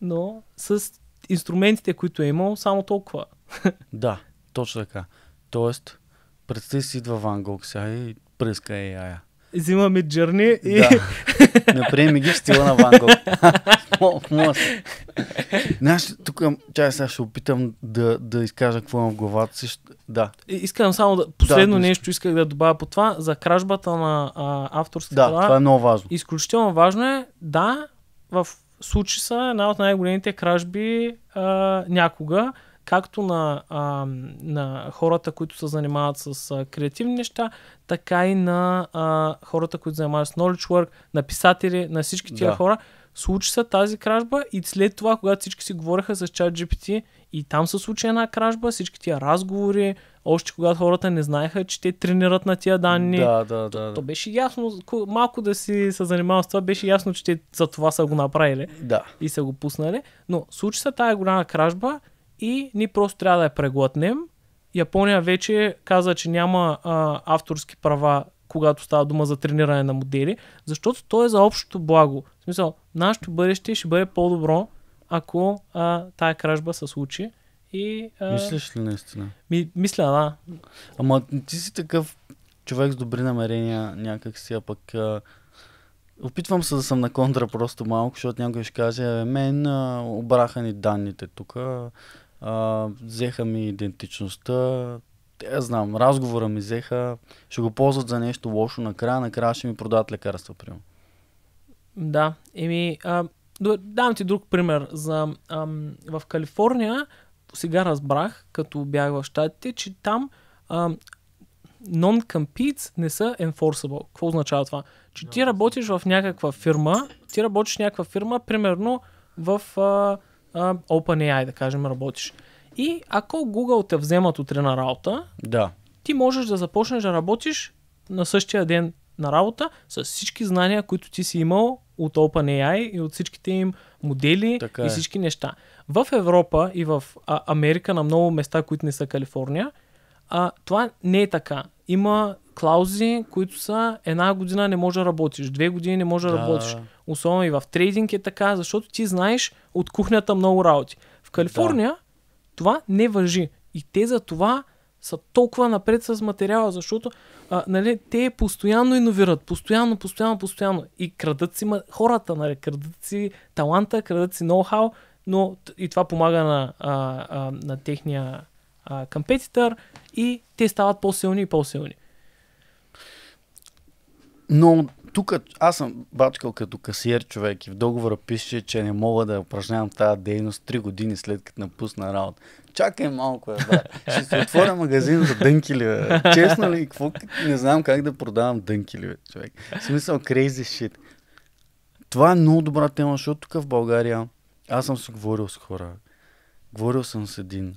B: Но с инструментите, които е имал, само толкова. Да, точно така. Тоест, представи си идва Ван
A: Гог сега и пръска е яя
B: взимаме джерни и... Да. Направим ги
A: в стила на Ван Гог. Знаеш, тук, чай сега ще опитам да, да изкажа какво имам в главата си. Да. Искам само да... Последно да,
B: нещо исках да добавя по това, за кражбата на а, авторски да, това, Да, това е много важно. Изключително важно е, да, в случай са една от най-големите кражби а, някога както на, а, на хората, които се занимават с а, креативни неща, така и на а, хората, които занимават с knowledge work, на писатели, на всички тия да. хора. Случи се тази кражба и след това, когато всички си говореха с чат GPT и там се случи една кражба, всички тия разговори, още когато хората не знаеха, че те тренират на тия данни. Да, да, да. То, то беше ясно, малко да си се занимавал с това, беше ясно, че те за това са го направили. Да. И са го пуснали. Но случи се тази голяма кражба и ние просто трябва да я преглътнем. Япония вече каза, че няма а, авторски права, когато става дума за трениране на модели, защото то е за общото благо. В смисъл, нашето бъдеще ще бъде по-добро, ако а, тая кражба се случи. И, а... Мислиш ли наистина? Ми, мисля, да.
A: Ама ти си такъв човек с добри намерения някак си, а пък а... опитвам се да съм на контра просто малко, защото някой ще каже, «Е, мен а, обраха ни данните тук, а, взеха ми идентичността, те знам, разговора ми взеха, ще го ползват за нещо лошо накрая, накрая ще ми продават лекарства, примерно.
B: Да, еми, а, давам ти друг пример. За, а, в Калифорния, сега разбрах, като бях в щатите, че там а, non-competes не са enforceable. Какво означава това? Че ти работиш в някаква фирма, ти работиш в някаква фирма, примерно в... А, uh, OpenAI, да кажем, работиш. И ако Google те вземат утре на работа, да. ти можеш да започнеш да работиш на същия ден на работа с всички знания, които ти си имал от OpenAI и от всичките им модели така е. и всички неща. В Европа и в а, Америка на много места, които не са Калифорния, а, това не е така. Има клаузи, които са една година не може да работиш, две години не може да, да работиш. Особено и в трейдинг е така, защото ти знаеш от кухнята много работи. В Калифорния да. това не въжи. И те за това са толкова напред с материала, защото а, нали, те постоянно иновират, постоянно, постоянно, постоянно. И крадат си хората, нали, крадат си таланта, крадат си ноу-хау, но и това помага на, а, а, на техния компетитър и те стават по-силни и по-силни.
A: Но тук аз съм бачкал като касиер човек и в договора пише, че не мога да упражнявам тази дейност 3 години след като напусна работа. Чакай малко, бе, Ще си отворя магазин за дънкили, бе. Честно ли, какво? Не знам как да продавам дънкили, бе, човек. В смисъл, crazy shit. Това е много добра тема, защото тук в България аз съм си говорил с хора. Говорил съм с един.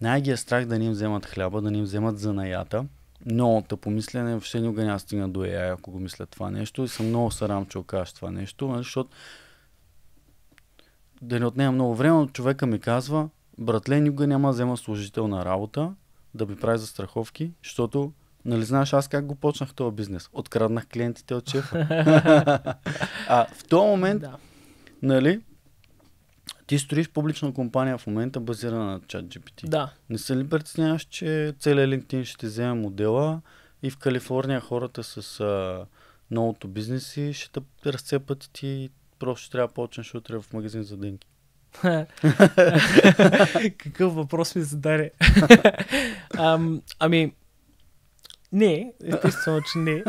A: Най-ги е страх да ни им вземат хляба, да ни им вземат занаята много тъпо мислене, въобще никога няма стигна до AI, ако го мисля това нещо. И съм много сарам, че окажеш това нещо, нали, защото да не отнема много време, но човека ми казва, братле, никога няма да взема служител на работа, да ми прави застраховки, защото Нали знаеш аз как го почнах този бизнес? Откраднах клиентите от шефа. а в този момент, да. нали, ти строиш публична компания в момента, базирана на ChatGPT. Да. Не се ли притесняваш, че целият LinkedIn ще ти вземе модела и в Калифорния хората с а, новото бизнеси ще те разцепат и ти просто ще трябва да почнеш утре в магазин за денки?
B: Какъв въпрос ми зададе? ами, не, естествено, че не.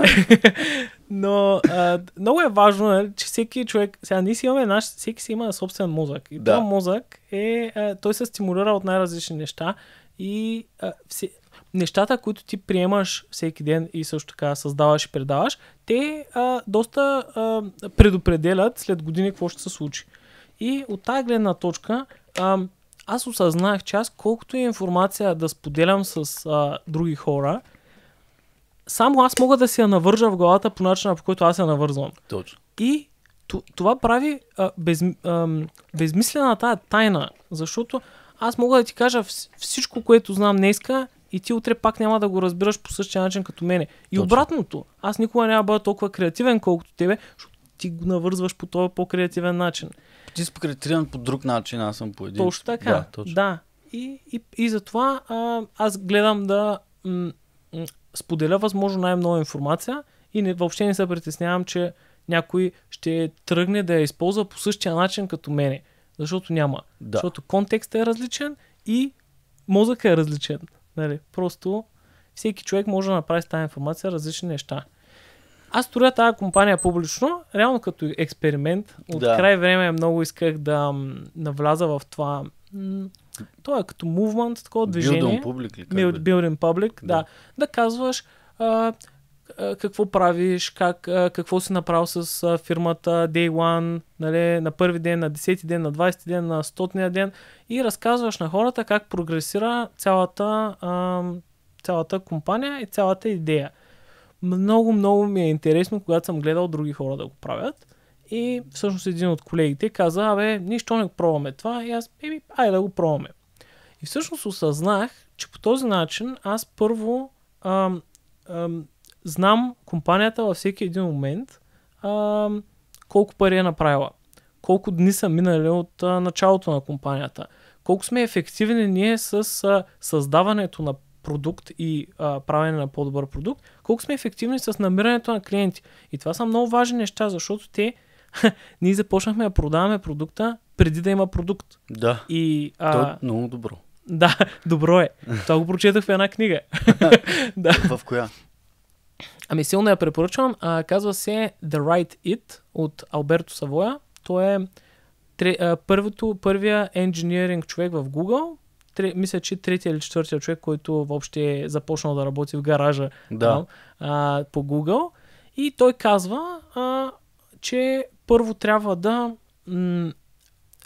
B: Но а, много е важно, нали, че всеки човек, сега ние си имаме наш, всеки си има собствен мозък. И да. този мозък е, а, той се стимулира от най-различни неща и а, все, нещата, които ти приемаш всеки ден и също така създаваш и предаваш, те а, доста а, предопределят след години какво ще се случи. И от тази гледна точка, а, аз осъзнах, че аз колкото и информация да споделям с а, други хора, само аз мога да си я навържа в главата по начина, по който аз я навързвам. Точно. И това прави а, без, а, безмислена тая тайна, защото аз мога да ти кажа всичко, което знам днеска и ти утре пак няма да го разбираш по същия начин като мене. И Точно. обратното, аз никога няма да бъда толкова креативен, колкото тебе, защото ти го навързваш по този по-креативен начин. Ти си креативен по друг начин, аз съм по един. Точно така. Да. Точно. да. И, и, и затова а, аз гледам да м- м- споделя възможно най-много информация и не, въобще не се притеснявам, че някой ще тръгне да я използва по същия начин като мене. Защото няма. Да. Защото контекстът е различен и мозъкът е различен. Нали? Просто всеки човек може да направи с тази информация различни неща. Аз строя тази компания публично, реално като експеримент. От да. край време много исках да навляза в това то е като мувмент, такова движение. Build public ли? Build, е? public, да. да. Да казваш а, а, какво правиш, как, а, какво си направил с а, фирмата Day One, нали, на първи ден, на 10 ден, на 20 ден, на 100 ден и разказваш на хората как прогресира цялата, а, цялата компания и цялата идея. Много, много ми е интересно, когато съм гледал други хора да го правят и всъщност един от колегите каза, абе, нищо не пробваме това и аз, еми, айде да го пробваме. И всъщност осъзнах, че по този начин аз първо ам, ам, знам компанията във всеки един момент ам, колко пари е направила, колко дни са минали от а, началото на компанията, колко сме ефективни ние с а, създаването на продукт и а, правене на по-добър продукт, колко сме ефективни с намирането на клиенти. И това са много важни неща, защото те ние започнахме да продаваме продукта преди да има продукт. Да. И, а... То е много добро. Да, добро е. Това го прочетах в една книга. да. В коя? Ами силно я препоръчвам. А, казва се The Right It от Алберто Савоя. Той е тре, а, първото, първия инженеринг човек в Google. Тре, мисля, че третия или четвъртия човек, който въобще е започнал да работи в гаража да. а, по Google. И той казва, а, че първо трябва да м-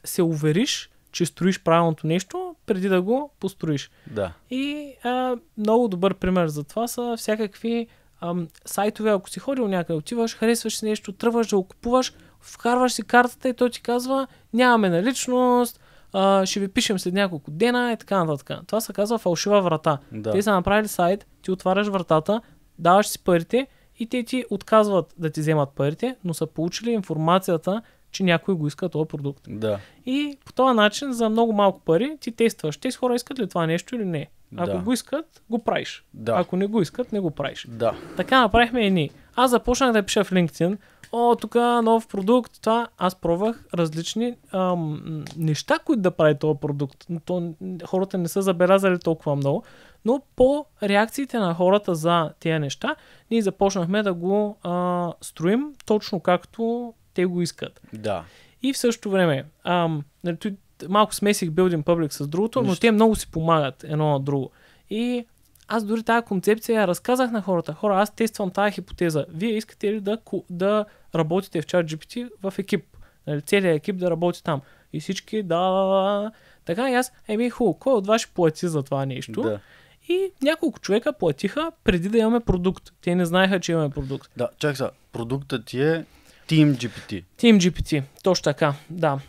B: се увериш, че строиш правилното нещо, преди да го построиш. Да. И а, много добър пример за това са всякакви а, сайтове. Ако си ходил някъде, отиваш, харесваш си нещо, тръгваш да го купуваш, вкарваш си картата и той ти казва, нямаме наличност, а, ще ви пишем след няколко дена и така нататък. Това се казва фалшива врата. Да. Те са направили сайт, ти отваряш вратата, даваш си парите и те ти отказват да ти вземат парите, но са получили информацията, че някой го иска този продукт. Да. И по този начин за много малко пари ти тестваш. Тези хора искат ли това нещо или не. Ако да. го искат, го правиш. Да. Ако не го искат, не го правиш. Да. Така направихме и ние. Аз започнах да пиша в LinkedIn. О, тук нов продукт, това. Аз пробвах различни ам, неща, които да прави този продукт. Но то, хората не са забелязали толкова много. Но по реакциите на хората за тези неща, ние започнахме да го а, строим точно както те го искат. Да. И в същото време, а, нали, малко смесих Building Public с другото, но те много си помагат едно на друго. И аз дори тази концепция я разказах на хората. Хора, аз тествам тази хипотеза. Вие искате ли да, да работите в ChatGPT в екип? Нали, целият екип да работи там. И всички да... Така и аз, еми хубаво, кой от вас ще плати за това нещо? Да и няколко човека платиха преди да имаме продукт. Те не знаеха, че имаме продукт. Да, чак са, продуктът ти е Team GPT. Team GPT, точно така, да.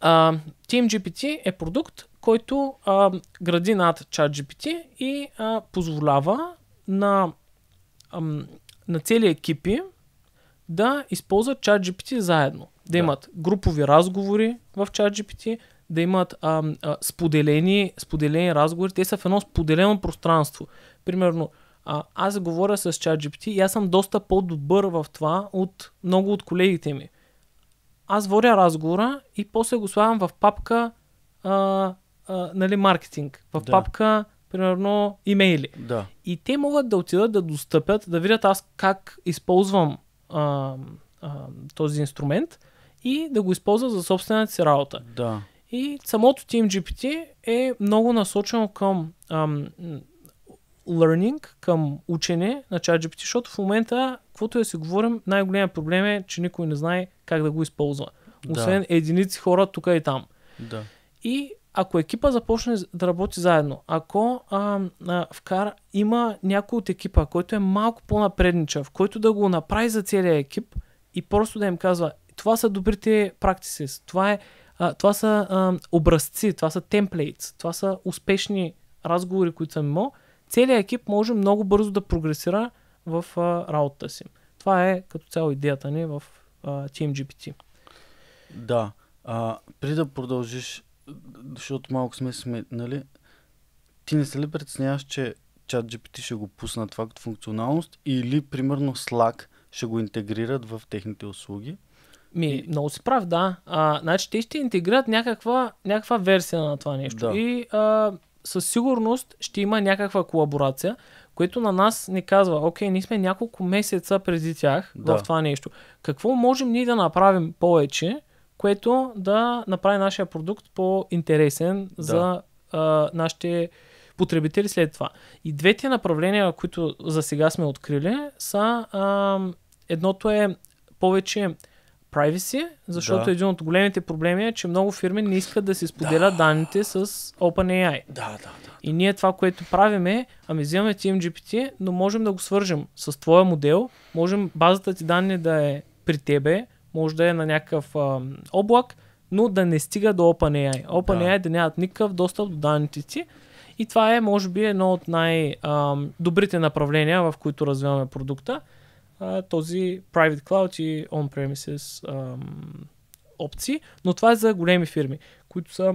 B: А, Team GPT е продукт, който а, гради над ChatGPT и а, позволява на, ам, на цели екипи да използват ChatGPT заедно. Да, да имат групови разговори в ChatGPT, да имат а, а, споделени, споделени разговори. Те са в едно споделено пространство. Примерно, а, аз говоря с ChatGPT и аз съм доста по-добър в това от много от колегите ми. Аз водя разговора и после го слагам в папка а, а, нали, маркетинг. В да. папка примерно имейли. Да. И те могат да отидат да достъпят, да видят аз как използвам а, а, този инструмент и да го използват за собствената си работа. Да. И самото GPT е много насочено към ам, learning, към учене на ChatGPT, защото в момента, каквото да си говорим, най-големият проблем е, че никой не знае как да го използва. Освен да. единици хора тук и там. Да. И ако екипа започне да работи заедно, ако а, а, вкара, има някой от екипа, който е малко по-напредничав, който да го направи за целия екип и просто да им казва, това са добрите практиси, това е а, това са а, образци, това са темплейтс, това са успешни разговори, които съм имал. Целият екип може много бързо да прогресира в а, работата си. Това е като цяло идеята ни в а, GPT.
A: Да. А, при да продължиш, защото малко сме сме, нали, ти не се ли предсняваш, че чат GPT ще го пуснат това като функционалност или примерно Slack ще го интегрират в техните услуги?
B: Ми, и... много си прав, да. А, значи те ще интегрират някаква, някаква версия на това нещо. Да. И а, със сигурност ще има някаква колаборация, което на нас ни казва, окей, ние сме няколко месеца преди тях да. в това нещо. Какво можем ние да направим повече, което да направи нашия продукт по-интересен да. за а, нашите потребители след това. И двете направления, които за сега сме открили, са а, едното е повече privacy, защото да. един от големите проблеми е, че много фирми не искат да си споделят да. данните с OpenAI. Да, да, да. И ние това, което правиме, ами взимаме GPT, но можем да го свържем с твоя модел, можем базата ти данни да е при тебе, може да е на някакъв а, облак, но да не стига до OpenAI. OpenAI да. да нямат никакъв достъп до данните ти. И това е, може би, едно от най-добрите направления, в които развиваме продукта а, този private cloud и on-premises ам, опции, но това е за големи фирми, които са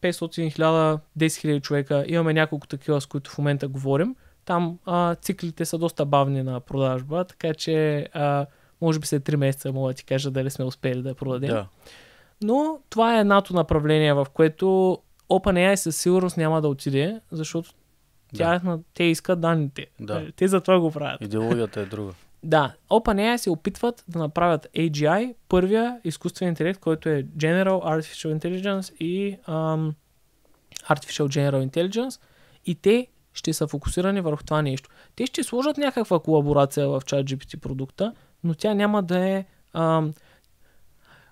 B: 500 000, 10 000 човека. Имаме няколко такива, с които в момента говорим. Там а, циклите са доста бавни на продажба, така че а, може би след 3 месеца мога да ти кажа дали сме успели да продадем. Да. Но това е едното направление, в което OpenAI със сигурност няма да отиде, защото тя да. Те искат данните. Да. Те за това го правят. Идеологията е друга. Да, OpenAI се опитват да направят AGI, първия изкуствен интелект, който е General Artificial Intelligence и um, Artificial General Intelligence и те ще са фокусирани върху това нещо. Те ще сложат някаква колаборация в ChatGPT продукта, но тя няма да е... Um,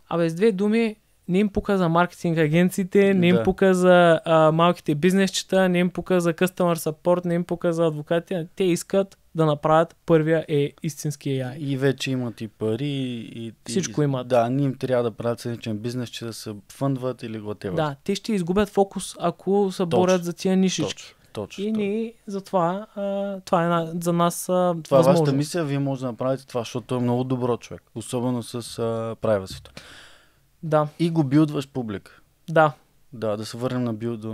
B: абе, с две думи, не им пука за маркетинг агенциите, не им да. пука за а, малките бизнесчета, не им пука за customer support, не им пука за адвокати. Те искат да направят първия е истински AI. И вече имат и пари. И, Всичко и,
A: имат. Да, ние им трябва да правят седмичен бизнес, че да се фъндват или готева. Да,
B: те ще изгубят фокус, ако се борят за тия нишички. Точно. Точно. И ние затова а, това е на, за нас. А, това е вашата мисия,
A: вие може да направите това, защото е много добро човек. Особено с а, си. Да. И го билдваш публик. Да. Да, да се върнем на билд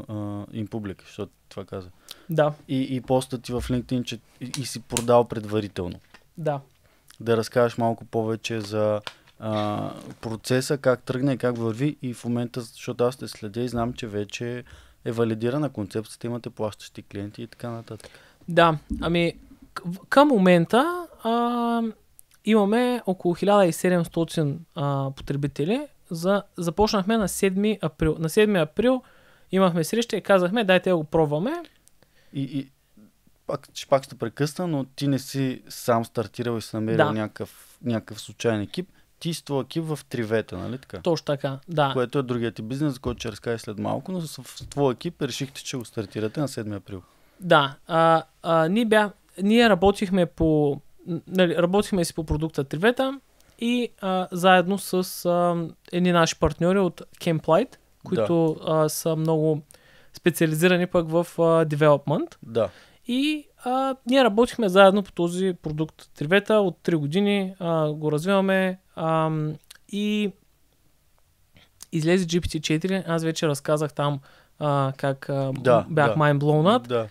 A: им публик, защото това каза. Да. И, и поста ти в LinkedIn, че и, и си продал предварително. Да. Да разкажеш малко повече за а, процеса, как тръгна и как върви и в момента, защото аз те следя и знам, че вече е валидирана концепцията, имате плащащи клиенти и така нататък.
B: Да, ами към момента а, имаме около 1700 а, потребители, за... Започнахме на 7 април. На 7 април имахме среща и казахме, дайте го пробваме. И, и
A: пак, че пак сте прекъсна, но ти не си сам стартирал и си намерил да. някакъв, някакъв случайен екип. Ти си твой екип в тривета, нали така? Точно така, да. Което е другият ти бизнес, за който ще разкажеш след малко, но с твой екип решихте, че го стартирате на 7 април.
B: Да, а, а, ние, бя, ние работихме по нали, работихме си по продукта Тривета, и а, заедно с а, едни наши партньори от Camplight, които да. а, са много специализирани пък в а, development. Да. И а, ние работихме заедно по този продукт. Тривета от 3 години а, го развиваме а, и излезе GPT-4. Аз вече разказах там а, как а, да, бях да. mindblown да.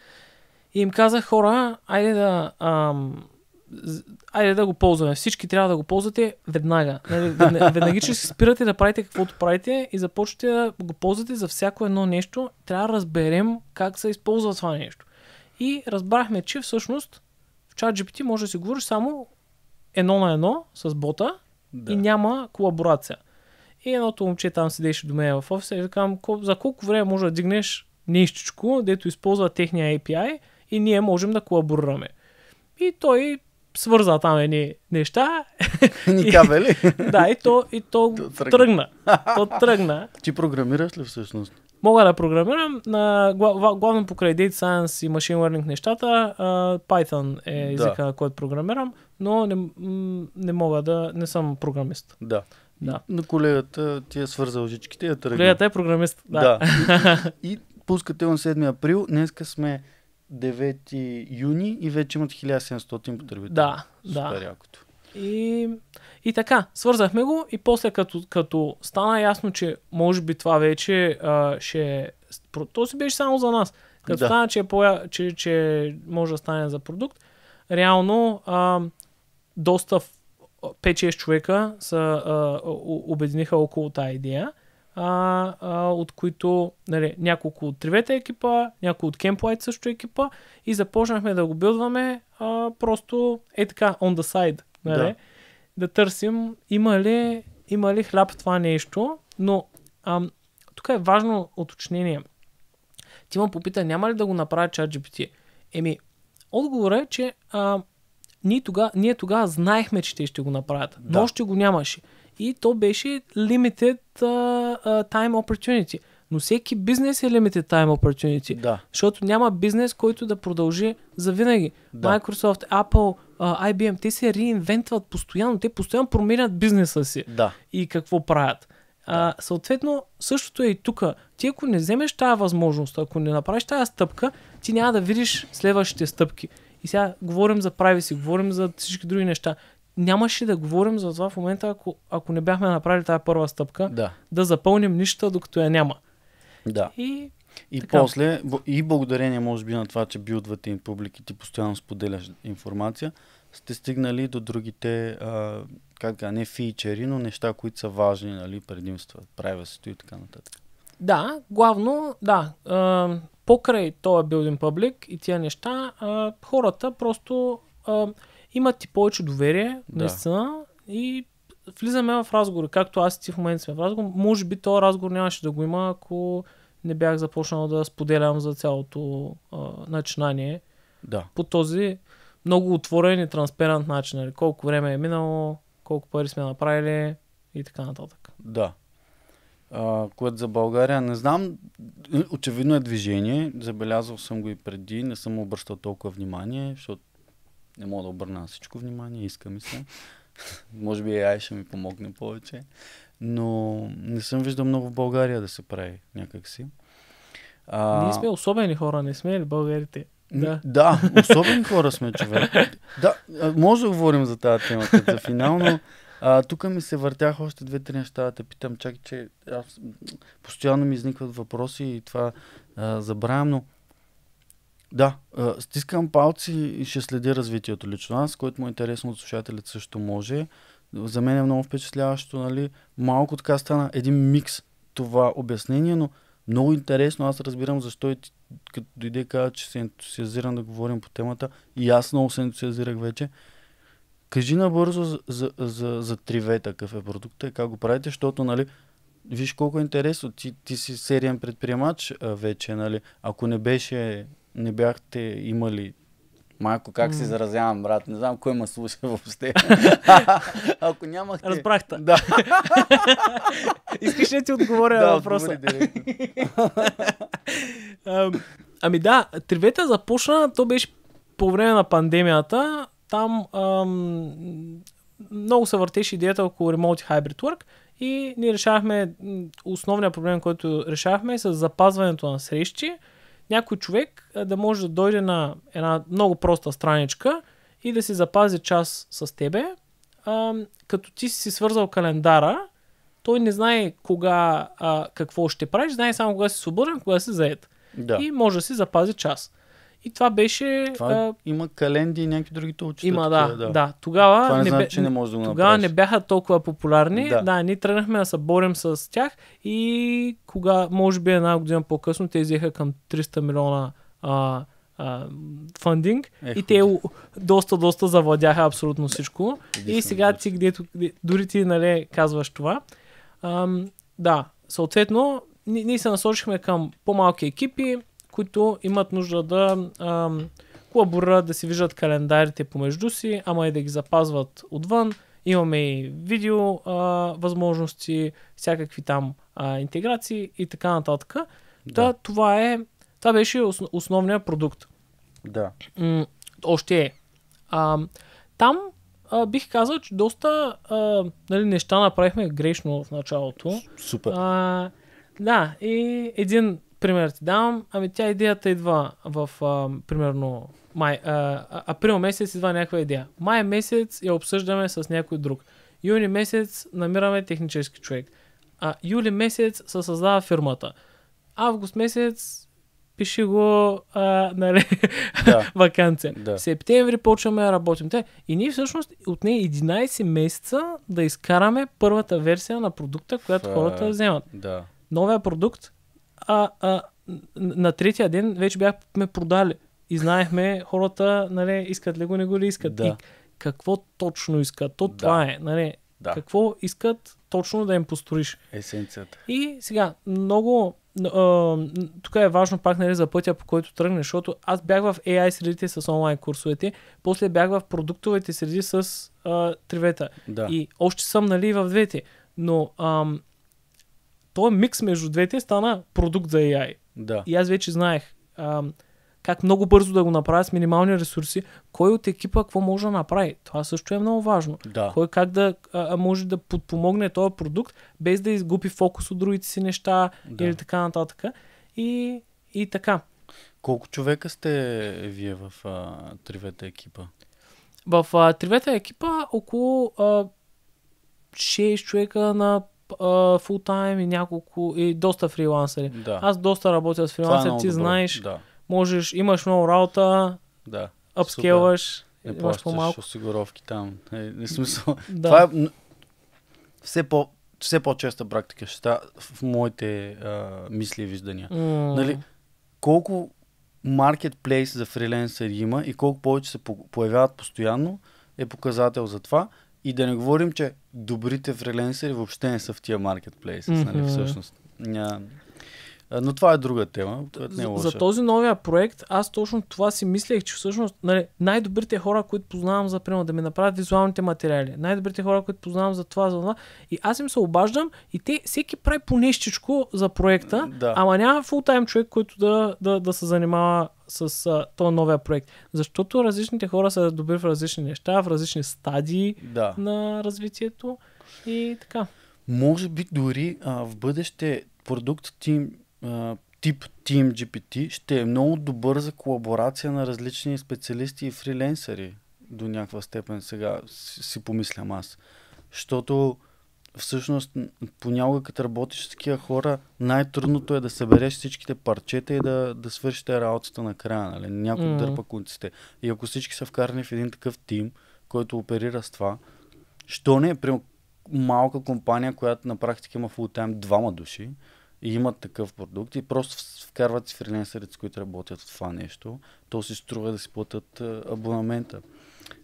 B: И им казах хора, айде да... А, айде да го ползваме. Всички трябва да го ползвате веднага. Нали, Веднаги, че се спирате да правите каквото правите и започвате да го ползвате за всяко едно нещо. Трябва да разберем как се използва това нещо. И разбрахме, че всъщност в ChatGPT може да си говориш само едно на едно с бота да. и няма колаборация. И едното момче там седеше до мен в офиса и викам, за колко време може да дигнеш нещичко, дето използва техния API и ние можем да колаборираме. И той свърза там едни неща. Ни кабели? да, и то, и то, тръгна. То тръгна. Ти програмираш ли всъщност? Мога да програмирам. На, главно покрай Data Science и Machine Learning нещата, Python е езика, да. който програмирам, но не, не мога да... Не съм програмист. Да.
A: Да. Но колегата ти е свързал жичките. е Колегата е програмист, да. да. И, и, и пускате на 7 април. Днеска сме 9 юни и вече имат 1700 потребители. Да, Супер да.
B: Якото. И, и така, свързахме го и после като, като стана ясно, че може би това вече а, ще... Е то си беше само за нас. Като да. стана, че, е че, че може да стане за продукт, реално а, доста 5-6 човека са, а, обединиха около тази идея а, а, от които нали, няколко от тривета екипа, няколко от Кемплайт също екипа и започнахме да го билдваме а, просто е така, on the side. Нали? Да. да търсим има ли, има ли хляб това нещо, но а, тук е важно уточнение. Ти му попита, няма ли да го направи чат GPT? Еми, отговорът е, че а, ние тогава тога знаехме, че те ще го направят, да. но още го нямаше и то беше limited uh, uh, time opportunity. Но всеки бизнес е limited time opportunity. Да. Защото няма бизнес, който да продължи винаги. Да. Microsoft, Apple, uh, IBM, те се реинвентват постоянно. Те постоянно променят бизнеса си. Да. И какво правят. Да. Uh, съответно, същото е и тук. Ти ако не вземеш тази възможност, ако не направиш тази стъпка, ти няма да видиш следващите стъпки. И сега говорим за прави си, говорим за всички други неща нямаше да говорим за това в момента, ако, ако не бяхме направили тази първа стъпка, да, да запълним нища, докато я няма.
A: Да. И, и така. после, и благодарение може би на това, че билдвате им публики, ти постоянно споделяш информация, сте стигнали до другите, а, как да, не фичери, но неща, които са важни, нали, предимства, privacy и така нататък.
B: Да, главно, да, а, покрай този Building Public и тия неща, а, хората просто а, имат ти повече доверие, да. наистина, и влизаме в разговор. както аз и ти в момента сме в разговор. Може би този разговор нямаше да го има, ако не бях започнал да споделям за цялото а, начинание. Да. По този много отворен и трансперант начин. Нали? Колко време е минало, колко пари сме направили и така нататък.
A: Да. А, което за България не знам. Очевидно е движение. Забелязал съм го и преди. Не съм обръщал толкова внимание, защото не мога да обърна всичко внимание, иска ми се. Може би AI ще ми помогне повече. Но не съм виждал много в България да се прави някакси. А... Ние сме
B: особени хора, не сме ли българите? Да. да, особени хора сме, човек.
A: Да, може да говорим за тази тема като за финал, но тук ми се въртях още две-три неща да те питам. Чакай, че аз, постоянно ми изникват въпроси и това а, забравям, но да, стискам палци и ще следи развитието лично аз, което му е интересно от слушателите също може. За мен е много впечатляващо, нали? Малко така стана един микс това обяснение, но много интересно. Аз разбирам защо и като дойде каза, че се ентусиазирам да говорим по темата и аз много се ентусиазирах вече. Кажи набързо за, за, за, за тривета какъв е продукта и как го правите, защото, нали, виж колко е интересно. Ти, ти си сериен предприемач а, вече, нали? Ако не беше не бяхте имали Майко, как се заразявам, брат? Не знам кой ме слуша въобще. Ако нямахте... Разбрахте. Да. Искаш да ти отговоря на въпроса?
B: ами да, тривета започна, то беше по време на пандемията. Там ам, много се въртеше идеята около Remote Hybrid Work и ние решавахме, основният проблем, който решавахме е с запазването на срещи, някой човек да може да дойде на една много проста страничка и да си запази час с тебе, а, като ти си свързал календара, той не знае кога, а, какво ще правиш, знае само кога си свободен, кога си заед. Да. И може да си запази час. И това беше... Това а... Има календи и някакви други тулчета. Има, да, такива, е, да. да. Тогава, това не, не, значи, бе... не, може да тогава не бяха толкова популярни. Да. да, ние тръгнахме да се борим с тях и кога, може би една година по-късно, те взеха към 300 милиона а, а, фандинг Ех, и те доста, доста завладяха абсолютно всичко. Единствено, и сега ти, гдето, дори ти нали, казваш това. А, да, съответно, ние се насочихме към по-малки екипи, които имат нужда да колаборират, да си виждат календарите помежду си, ама и да ги запазват отвън. Имаме и видео а, възможности, всякакви там а, интеграции и така нататък. Да. Та, това е, това беше основ, основният продукт. Да. М- още е. А, там а, бих казал, че доста а, нали, неща направихме грешно в началото. Супер. А, да, и един пример ти давам, ами тя идеята идва в, а, примерно, май, а, април месец идва някаква идея. Май месец я обсъждаме с някой друг. Юни месец намираме технически човек. А юли месец се създава фирмата. Август месец пиши го а, нали, да. вакансия. Да. В септември почваме да работим. Те, и ние всъщност от нея 11 месеца да изкараме първата версия на продукта, която Фа... хората вземат. Да. Новия продукт а, а на третия ден вече бяхме продали и знаехме хората, нали, искат ли го, не го ли искат. Да. И какво точно искат? То да. това е, нали, да. какво искат точно да им построиш. Есенцията. И сега, много тук е важно пак нали, за пътя, по който тръгнеш, защото аз бях в AI средите с онлайн курсовете, после бях в продуктовите среди с а, тривета. Да. И още съм нали, в двете. Но ам, този микс между двете стана продукт за AI. Да. И аз вече знаех а, как много бързо да го направя с минимални ресурси, кой от екипа какво може да направи. Това също е много важно. Да. Кой как да а, може да подпомогне този продукт, без да изгуби фокус от другите си неща да. или така нататък. И, и така.
A: Колко човека сте вие в а, тривета екипа?
B: В а, тривета екипа около а, 6 човека на фултайм и няколко, и доста фрилансери. Да. Аз доста работя с фрилансери, е ти добро. знаеш, да. можеш, имаш много работа, да. апскелваш, не имаш по-малко.
A: осигуровки там. Е, не смисъл. Да. Това е все по все по-честа практика ще става в моите а, мисли и виждания. Mm. Нали, колко маркетплейс за фрилансери има и колко повече се появяват постоянно е показател за това. И да не говорим, че добрите фрилансери въобще не са в тия маркетплейс, mm-hmm. нали, всъщност. Ня... Но това е друга тема, която не е лоша. За, този
B: новия проект, аз точно това си мислех, че всъщност нали, най-добрите хора, които познавам за приема, да ми направят визуалните материали, най-добрите хора, които познавам за това, за това, и аз им се обаждам и те всеки прави по нещичко за проекта, да. ама няма фултайм човек, който да, да, да се занимава с а, този новия проект. Защото различните хора са добри в различни неща, в различни стадии да. на развитието и така.
A: Може би дори а, в бъдеще продукт ти тип Team GPT ще е много добър за колаборация на различни специалисти и фриленсери до някаква степен сега си, помислям аз. Защото всъщност понякога като работиш с такива хора, най-трудното е да събереш всичките парчета и да, да свършите работата на края, Нали? Някой mm-hmm. дърпа конците. И ако всички са вкарани в един такъв тим, който оперира с това, що не е при малка компания, която на практика има фултайм двама души, и имат такъв продукт и просто вкарват фрилансерите, с които работят в това нещо, то си струва да си платят е, абонамента.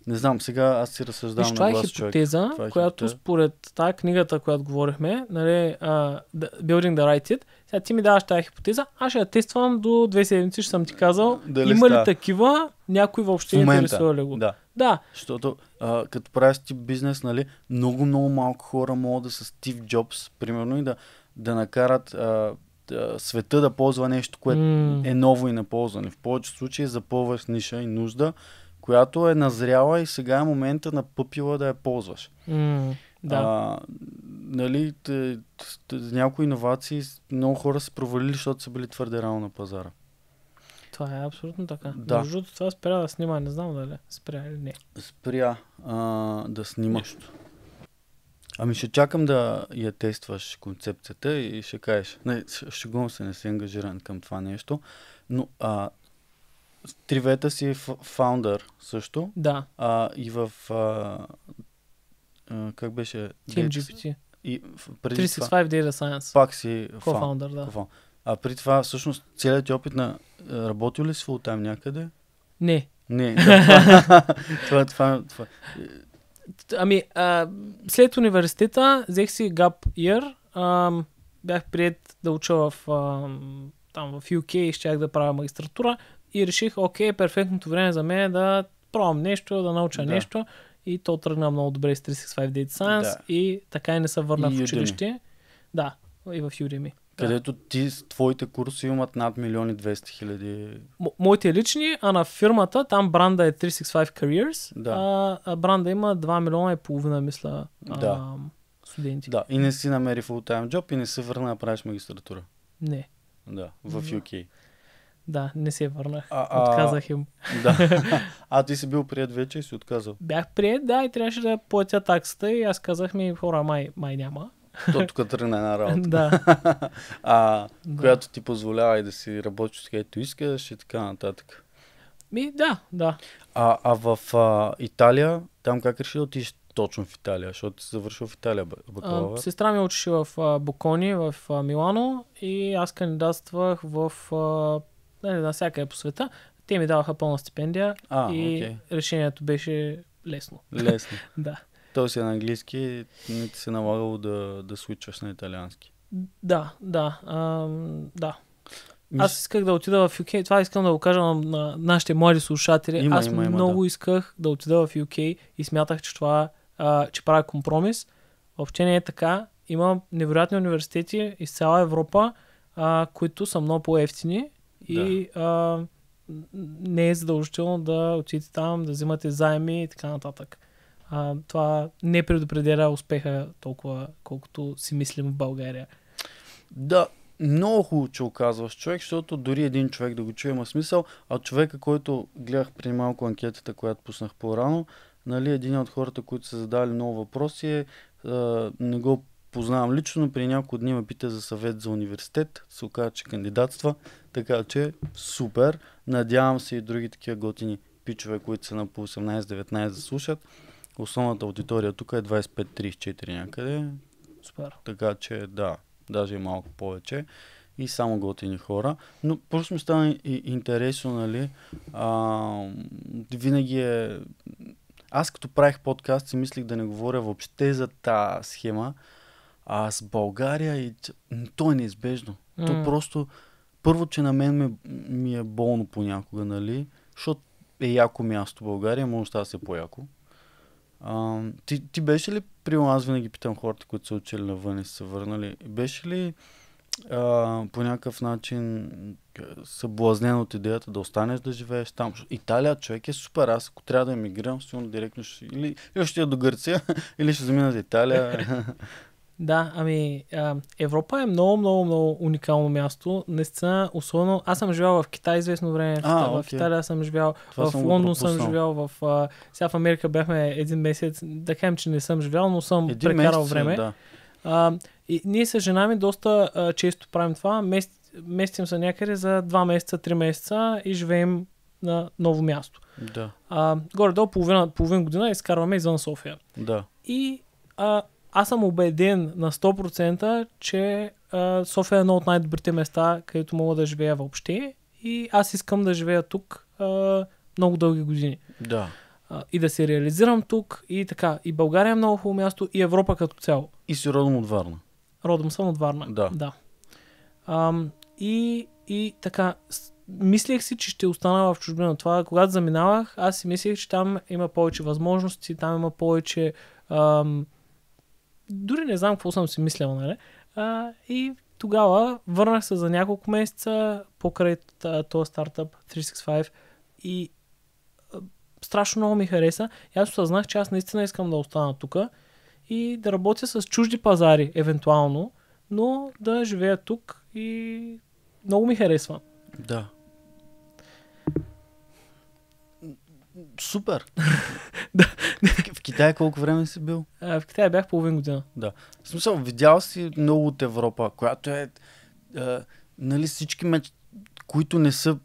A: Не знам, сега аз си разсъждавам Виж, това на е глас, е хипотеза, човек. Това е която хипотеза.
B: според тази книгата, която говорихме, нали, uh, Building the Right It, сега ти ми даваш тази хипотеза, аз ще я тествам до две седмици, ще съм ти казал, Дали има ли ста? такива, някой въобще не интересува ли го. Да. да.
A: Защото uh, като правиш ти бизнес, нали, много, много малко хора могат да са Стив Джобс, примерно, и да да накарат а, а, света да ползва нещо, което mm. е ново и неползване. В повечето случаи е запълваш ниша и нужда, която е назряла и сега е момента на пъпила да я ползваш. Mm. Да. А, нали, тъ, тъ, някои иновации много хора са провалили, защото са били твърде рано на пазара.
B: Това е абсолютно така. Да. Между другото, това спря да снима, не знам дали спря или не.
A: Спря а, да снима. Нещо. Ами ще чакам да я тестваш концепцията и ще кажеш. Не, шегувам се, не си ангажиран към това нещо. Но а, Тривета си е фаундър също. Да. А, и в... А, а, как беше? GPT. И преди 365 това, Data Science. Пак си фаундър, да. Co-founder. А при това, всъщност, целият ти опит на... Работил ли си фултайм някъде? Не. Не. Да, това, това, това, това,
B: Ами, а, след университета взех си gap year. А, бях прият да уча в, а, там в UK и щях да правя магистратура. И реших, окей, е перфектното време за мен е да пробвам нещо, да науча да. нещо. И то тръгна много добре с 365 Data Science да. и така и не се върнах в училище. Да, и в Udemy.
A: Където ти с твоите курси имат над милиони 200 хиляди.
B: Мо, моите лични, а на фирмата, там бранда е 365 Careers, да. а, а бранда има 2 милиона и половина, мисля, а, студенти.
A: Да, и не си намери full-time job и не се върна да правиш магистратура. Не. Да, в UK.
B: Да, не се върнах. А, Отказах им. Да.
A: А ти си бил прият вече и си отказал. Бях
B: прият, да, и трябваше да платя таксата и аз казах ми, хора, май, май няма. То тук тръгна една работа. да. а, да.
A: която ти позволява и да си работиш където искаш и така нататък.
B: Ми, да, да.
A: А, а в а, Италия, там как реши да отидеш точно в Италия? Защото ти завършил в Италия бакалавър. Сестра
B: ми учеше в а, Бокони, в а, Милано и аз кандидатствах в а, не, е по света. Те ми даваха пълна стипендия а, и okay. решението беше лесно. Лесно. да.
A: То си е на английски, не ти се налагало да, да случваш на италиански.
B: Да, да. А, да. Мис... Аз исках да отида в UK. Това искам да го кажа на, на нашите млади слушатели. Има, Аз има, има, много да. исках да отида в UK и смятах, че това а, че правя компромис. Въобще не е така. Има невероятни университети из цяла Европа, а, които са много по-ефтини да. и а, не е задължително да отидете там, да взимате заеми и така нататък а, това не предопределя успеха толкова, колкото си мислим в България.
A: Да, много хубаво, че оказваш човек, защото дори един човек да го чуе има смисъл, а човека, който гледах преди малко анкетата, която пуснах по-рано, нали, един от хората, които са задали много въпроси е, е не го познавам лично, но при няколко дни ме пита за съвет за университет, се оказа, че кандидатства, така че супер, надявам се и други такива готини пичове, които са на по 18-19 да слушат. Основната аудитория тук е 25-34 някъде. Супер. Така че да, даже и малко повече. И само готини хора. Но просто ми стана интересно, нали? А, винаги е... Аз като правих подкаст си мислих да не говоря въобще за тази схема. А с България и... То е неизбежно. Mm. То просто... Първо, че на мен ми, ми е болно понякога, нали? Защото е яко място България, може да се по-яко. А, ти, ти беше ли, при аз винаги питам хората, които са учили навън и са върнали, беше ли а, по някакъв начин съблазнен от идеята да останеш да живееш там. Италия, човек е супер. Аз ако трябва да емигрирам, сигурно директно ще... Или, или ще я до Гърция, или ще замина за Италия.
B: Да, ами а, Европа е много, много, много уникално място. Наистина, особено аз съм живял в Китай известно време. В а, в okay. Италия съм живял, Това в Лондон съм живял, в, а, сега в Америка бяхме един месец. Да кажем, че не съм живял, но съм един прекарал месец, време. Да. А, и ние с жена ми доста а, често правим това. Мест, местим се някъде за 2 месеца, 3 месеца и живеем на ново място. Да. А, горе-долу половина, половин година изкарваме извън София. Да. И а, аз съм убеден на 100%, че а, София е едно от най-добрите места, където мога да живея въобще и аз искам да живея тук а, много дълги години. Да. А, и да се реализирам тук и така. И България е много хубаво място и Европа като цяло. И си родом от Варна. Родом съм от Варна. Да. да. А, и, и така, мислех си, че ще остана в чужбина. Това, когато заминавах, аз си мислех, че там има повече възможности, там има повече... Ам, дори не знам какво съм си мислял, нали? А, и тогава върнах се за няколко месеца покрай този стартъп 365 и а, страшно много ми хареса. И аз осъзнах, че аз наистина искам да остана тук и да работя с чужди пазари, евентуално, но да живея тук и много ми харесва. Да. супер.
A: да. в Китай колко време си бил? А, в Китай бях половин година. Да. В смисъл, видял си много от Европа, която е... А, нали всички меч, които не са...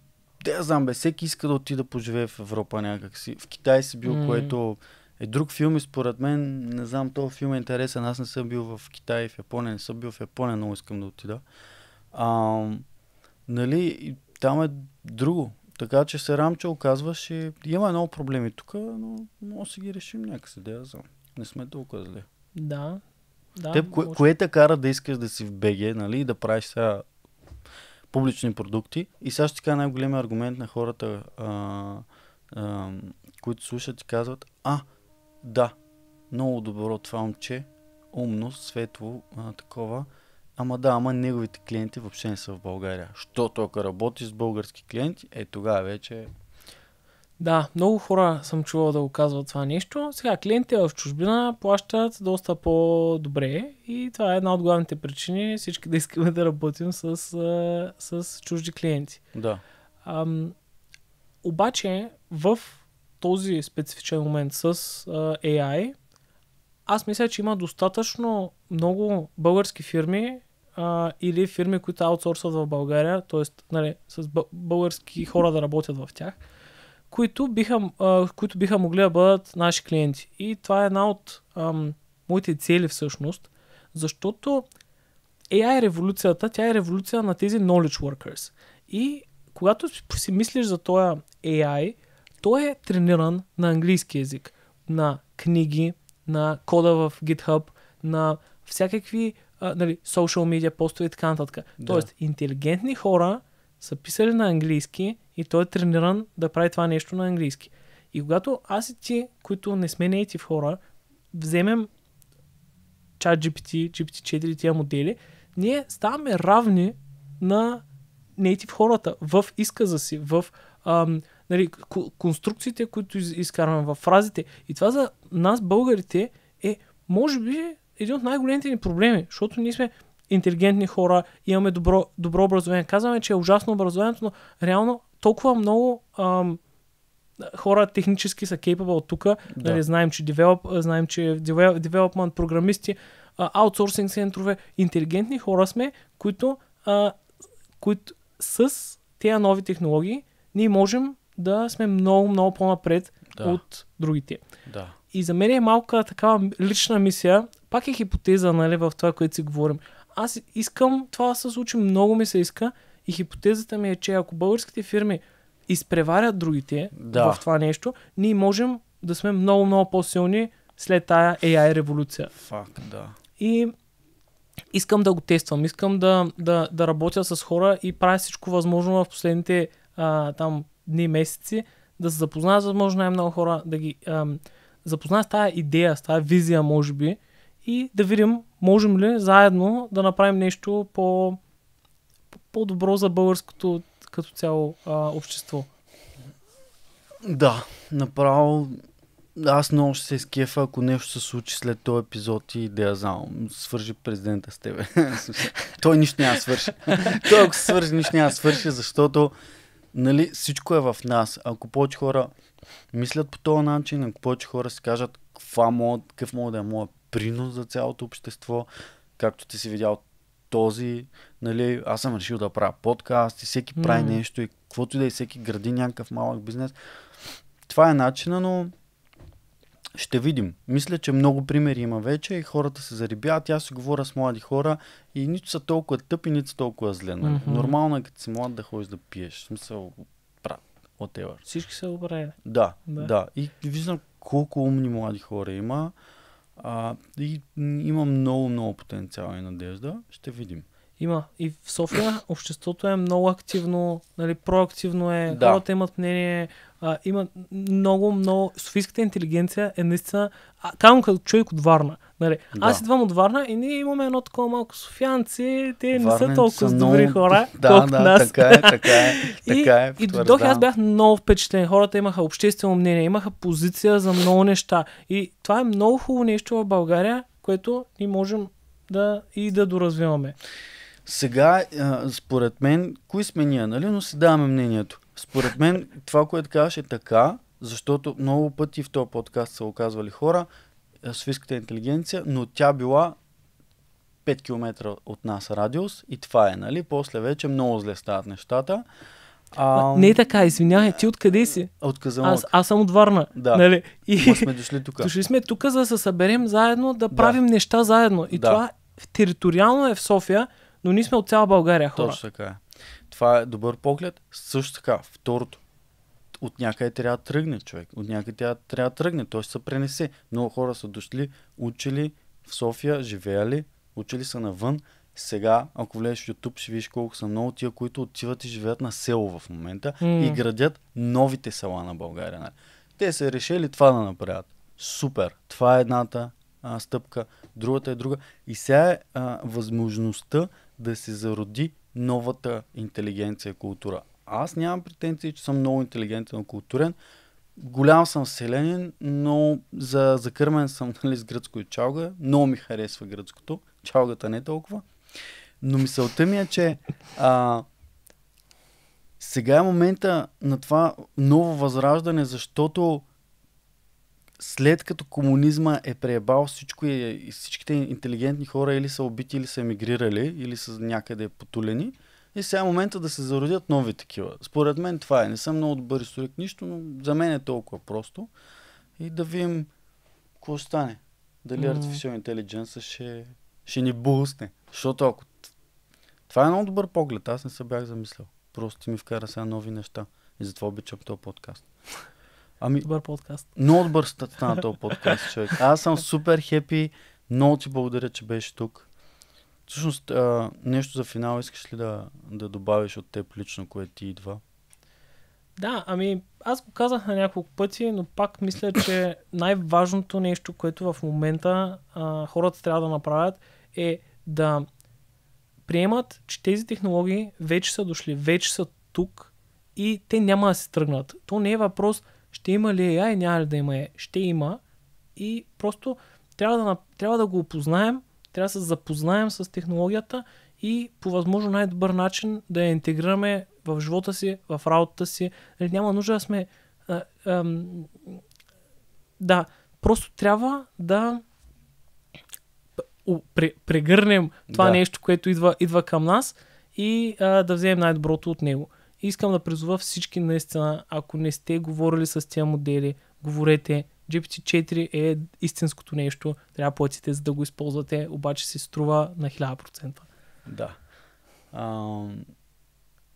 A: Те я знам, бе, всеки иска да отида да поживее в Европа някакси. В Китай си бил, mm. което е друг филм и според мен, не знам, този филм е интересен. Аз не съм бил в Китай в Япония, не съм бил в Япония, много искам да отида. А, нали, там е друго. Така че се рамче оказваш и има много проблеми тук, но може си ги решим някакси, да за... Не сме толкова зле.
B: Да. да Теб, кое, може... кое те
A: кара да искаш да си в БГ, нали, и да правиш сега публични продукти? И сега ще така най-големия аргумент на хората, а, а, които слушат и казват, а, да, много добро това момче, умно, светло, а, такова, Ама да, ама неговите клиенти въобще не са в България. Що тока работи с български клиенти, е тогава вече...
B: Да, много хора съм чувал да го казват това нещо. Сега клиентите в чужбина плащат доста по-добре и това е една от главните причини всички да искаме да работим с, с чужди клиенти. Да. Ам, обаче в този специфичен момент с AI аз мисля, че има достатъчно много български фирми а, или фирми, които аутсорсват в България, т.е. Нали, с български хора да работят в тях, които биха, а, които биха могли да бъдат наши клиенти. И това е една от ам, моите цели всъщност, защото AI е революцията, тя е революция на тези knowledge workers. И когато си мислиш за този AI, той е трениран на английски язик, на книги, на кода в GitHub, на всякакви а, нали, social media постове и така нататък. Да. Тоест, интелигентни хора са писали на английски и той е трениран да прави това нещо на английски. И когато аз и ти, които не сме в хора, вземем чат GPT, GPT-4 тия модели, ние ставаме равни на native хората в изказа си, в ам, нали, конструкциите, които из, изкарваме в фразите. И това за нас, българите, е, може би, един от най-големите ни проблеми, защото ние сме интелигентни хора, имаме добро, добро образование. Казваме, че е ужасно образованието, но реално толкова много ам, хора технически са capable от тук. Да. Нали, знаем, че девелоп, знаем, че девелопмент, програмисти, аутсорсинг центрове, интелигентни хора сме, които, а, които с тези нови технологии ние можем да сме много, много по-напред да. от другите. Да. И за мен е малка такава лична мисия, пак е хипотеза, нали, в това, което си говорим. Аз искам това да се случи, много ми се иска и хипотезата ми е, че ако българските фирми изпреварят другите да. в това нещо, ние можем да сме много, много по-силни след тая AI революция. Факт, да. И искам да го тествам, искам да, да, да работя с хора и правя всичко възможно в последните а, там дни, месеци, да се запознаят с възможно най-много хора, да ги ам, запознаят с тази идея, с тази визия, може би, и да видим, можем ли заедно да направим нещо по, по-добро за българското като цяло а, общество. Да, направо
A: аз много ще се изкефа, ако нещо се случи след този епизод и да я знам. Свържи президента с тебе. Той нищо няма свърши. Той ако се свържи, нищо няма свърши, защото нали, всичко е в нас. Ако повече хора мислят по този начин, ако повече хора си кажат каква мога, какъв мога да е моят принос за цялото общество, както ти си видял този, нали, аз съм решил да правя подкаст и всеки mm. прави нещо и каквото и да и е, всеки гради някакъв малък бизнес. Това е начина, но ще видим. Мисля, че много примери има вече и хората се зарибяват. Аз си говоря с млади хора и нито са толкова тъпи, нито са толкова зле. Mm-hmm. Нормално е като си млад да ходиш да пиеш. В смисъл, от Whatever. Всички се добре. Да, да, да. И виждам колко умни млади хора има. А, и има много, много потенциал и надежда. Ще видим.
B: Има. И в София обществото е много активно, нали, проактивно е, да. хората имат мнение, а, има много, много... Софийската интелигенция е наистина... Камо като човек от Варна. Нали. Да. Аз идвам от Варна и ние имаме едно такова малко софиянци, те Варна не са толкова са добри много... хора, да, колкото да, нас. Така е, така е. Така е и, и дойдох аз бях много впечатлен. Хората имаха обществено мнение, имаха позиция за много неща. И това е много хубаво нещо в България, което ние можем да и да доразвиваме. Сега,
A: а, според мен, кои сме ние,
B: нали? Но си даваме
A: мнението. Според мен, това, което казваш е така, защото много пъти в този подкаст са оказвали хора с физката интелигенция, но тя била 5 км от нас радиус и това е, нали? После вече много зле стават нещата.
B: А... Не е така, извинявай, ти откъде си? От Казанлък. Аз, аз съм от Варна. Да. Нали? И... Но сме дошли тук. Дошли сме тук, за да се съберем заедно, да правим да. неща заедно. И да. това териториално е в София, но ние сме от цяла България хора. Точно
A: така е. Това е добър поглед. Също така, второто, от някъде трябва да тръгне човек. От някъде трябва, трябва да тръгне. Той ще се пренесе. Много хора са дошли, учили в София, живеели, учили са навън. Сега, ако влезеш в YouTube, ще видиш колко са много тия, които отиват и живеят на село в момента mm. и градят новите села на България. Нали? Те са решили това да направят. Супер! Това е едната а, стъпка, другата е друга. И сега е а, възможността да се зароди новата интелигенция и култура. Аз нямам претенции, че съм много интелигентен културен. Голям съм селенин, но за закърмен съм нали, с гръцко и чалга. Много ми харесва гръцкото. Чалгата не е толкова. Но мисълта ми е, че а, сега е момента на това ново възраждане, защото след като комунизма е преебал всичко е, и всичките интелигентни хора или са убити, или са емигрирали, или са някъде потулени, и сега е момента да се зародят нови такива. Според мен това е. Не съм много добър историк, нищо, но за мен е толкова просто. И да видим какво стане. Дали mm. Artificial Intelligence ще, ще ни бусне. Защото ако... Това е много добър поглед. Аз не се бях замислял. Просто ти ми вкара сега нови неща. И затова обичам този подкаст. Ами, добър подкаст. Много добър стана този подкаст, човек. Аз съм супер хепи. Много ти благодаря, че беше тук. Всъщност, а, нещо за финал искаш ли да, да добавиш от теб лично, което ти идва?
B: Да, ами аз го казах на няколко пъти, но пак мисля, че най-важното нещо, което в момента а, хората трябва да направят е да приемат, че тези технологии вече са дошли, вече са тук и те няма да се тръгнат. То не е въпрос ще има ли AI, няма ли да има AI? Ще има и просто трябва да, трябва да го опознаем, трябва да се запознаем с технологията и по възможно най-добър начин да я интегрираме в живота си, в работата си. Нали, няма нужда да сме... А, а, да, просто трябва да прегърнем това да. нещо, което идва, идва към нас и а, да вземем най-доброто от него искам да призова всички наистина, ако не сте говорили с тези модели, говорете. GPT-4 е истинското нещо. Трябва да платите, за да го използвате, обаче се струва на 1000%.
A: Да. Um,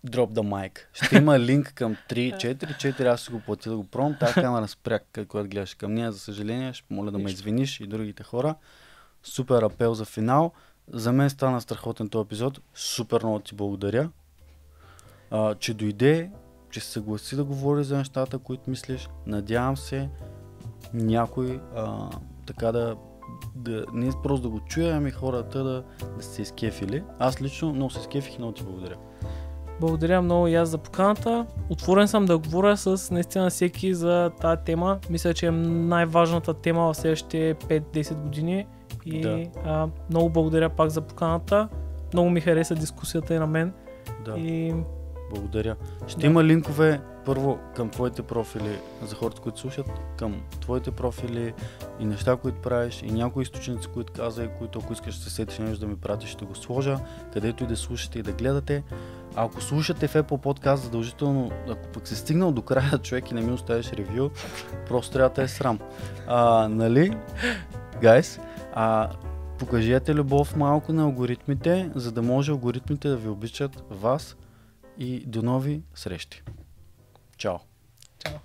A: drop the mic. Ще има линк към 3-4-4. Аз ще го платя да го пробвам. Тая камера спря, когато гледаш към нея. За съжаление, ще моля да ме извиниш и другите хора. Супер апел за финал. За мен стана страхотен този епизод. Супер много ти благодаря а, че дойде, че се съгласи да говори за нещата, които мислиш. Надявам се някой а, така да, да не просто да го чуя, ами хората да, да се
B: изкефили. Аз лично много се изкефих и много ти благодаря. Благодаря много и аз за поканата. Отворен съм да говоря с наистина всеки за тази тема. Мисля, че е най-важната тема в следващите 5-10 години. И да. а, много благодаря пак за поканата. Много ми хареса дискусията и на мен. Да. И
A: благодаря. Ще да. има линкове първо към твоите профили, за хората, които слушат, към твоите профили и неща, които правиш и някои източници, които каза и които ако искаш да се сетиш нещо да ми пратиш, ще го сложа, където и да слушате и да гледате. А ако слушате в Apple Podcast, задължително, ако пък си стигнал до края човек и не ми оставяш ревю, просто трябва да е срам. А, нали? Гайс, а, покажете любов малко на алгоритмите, за да може алгоритмите да ви обичат вас, и до нови срещи. Чао! Чао!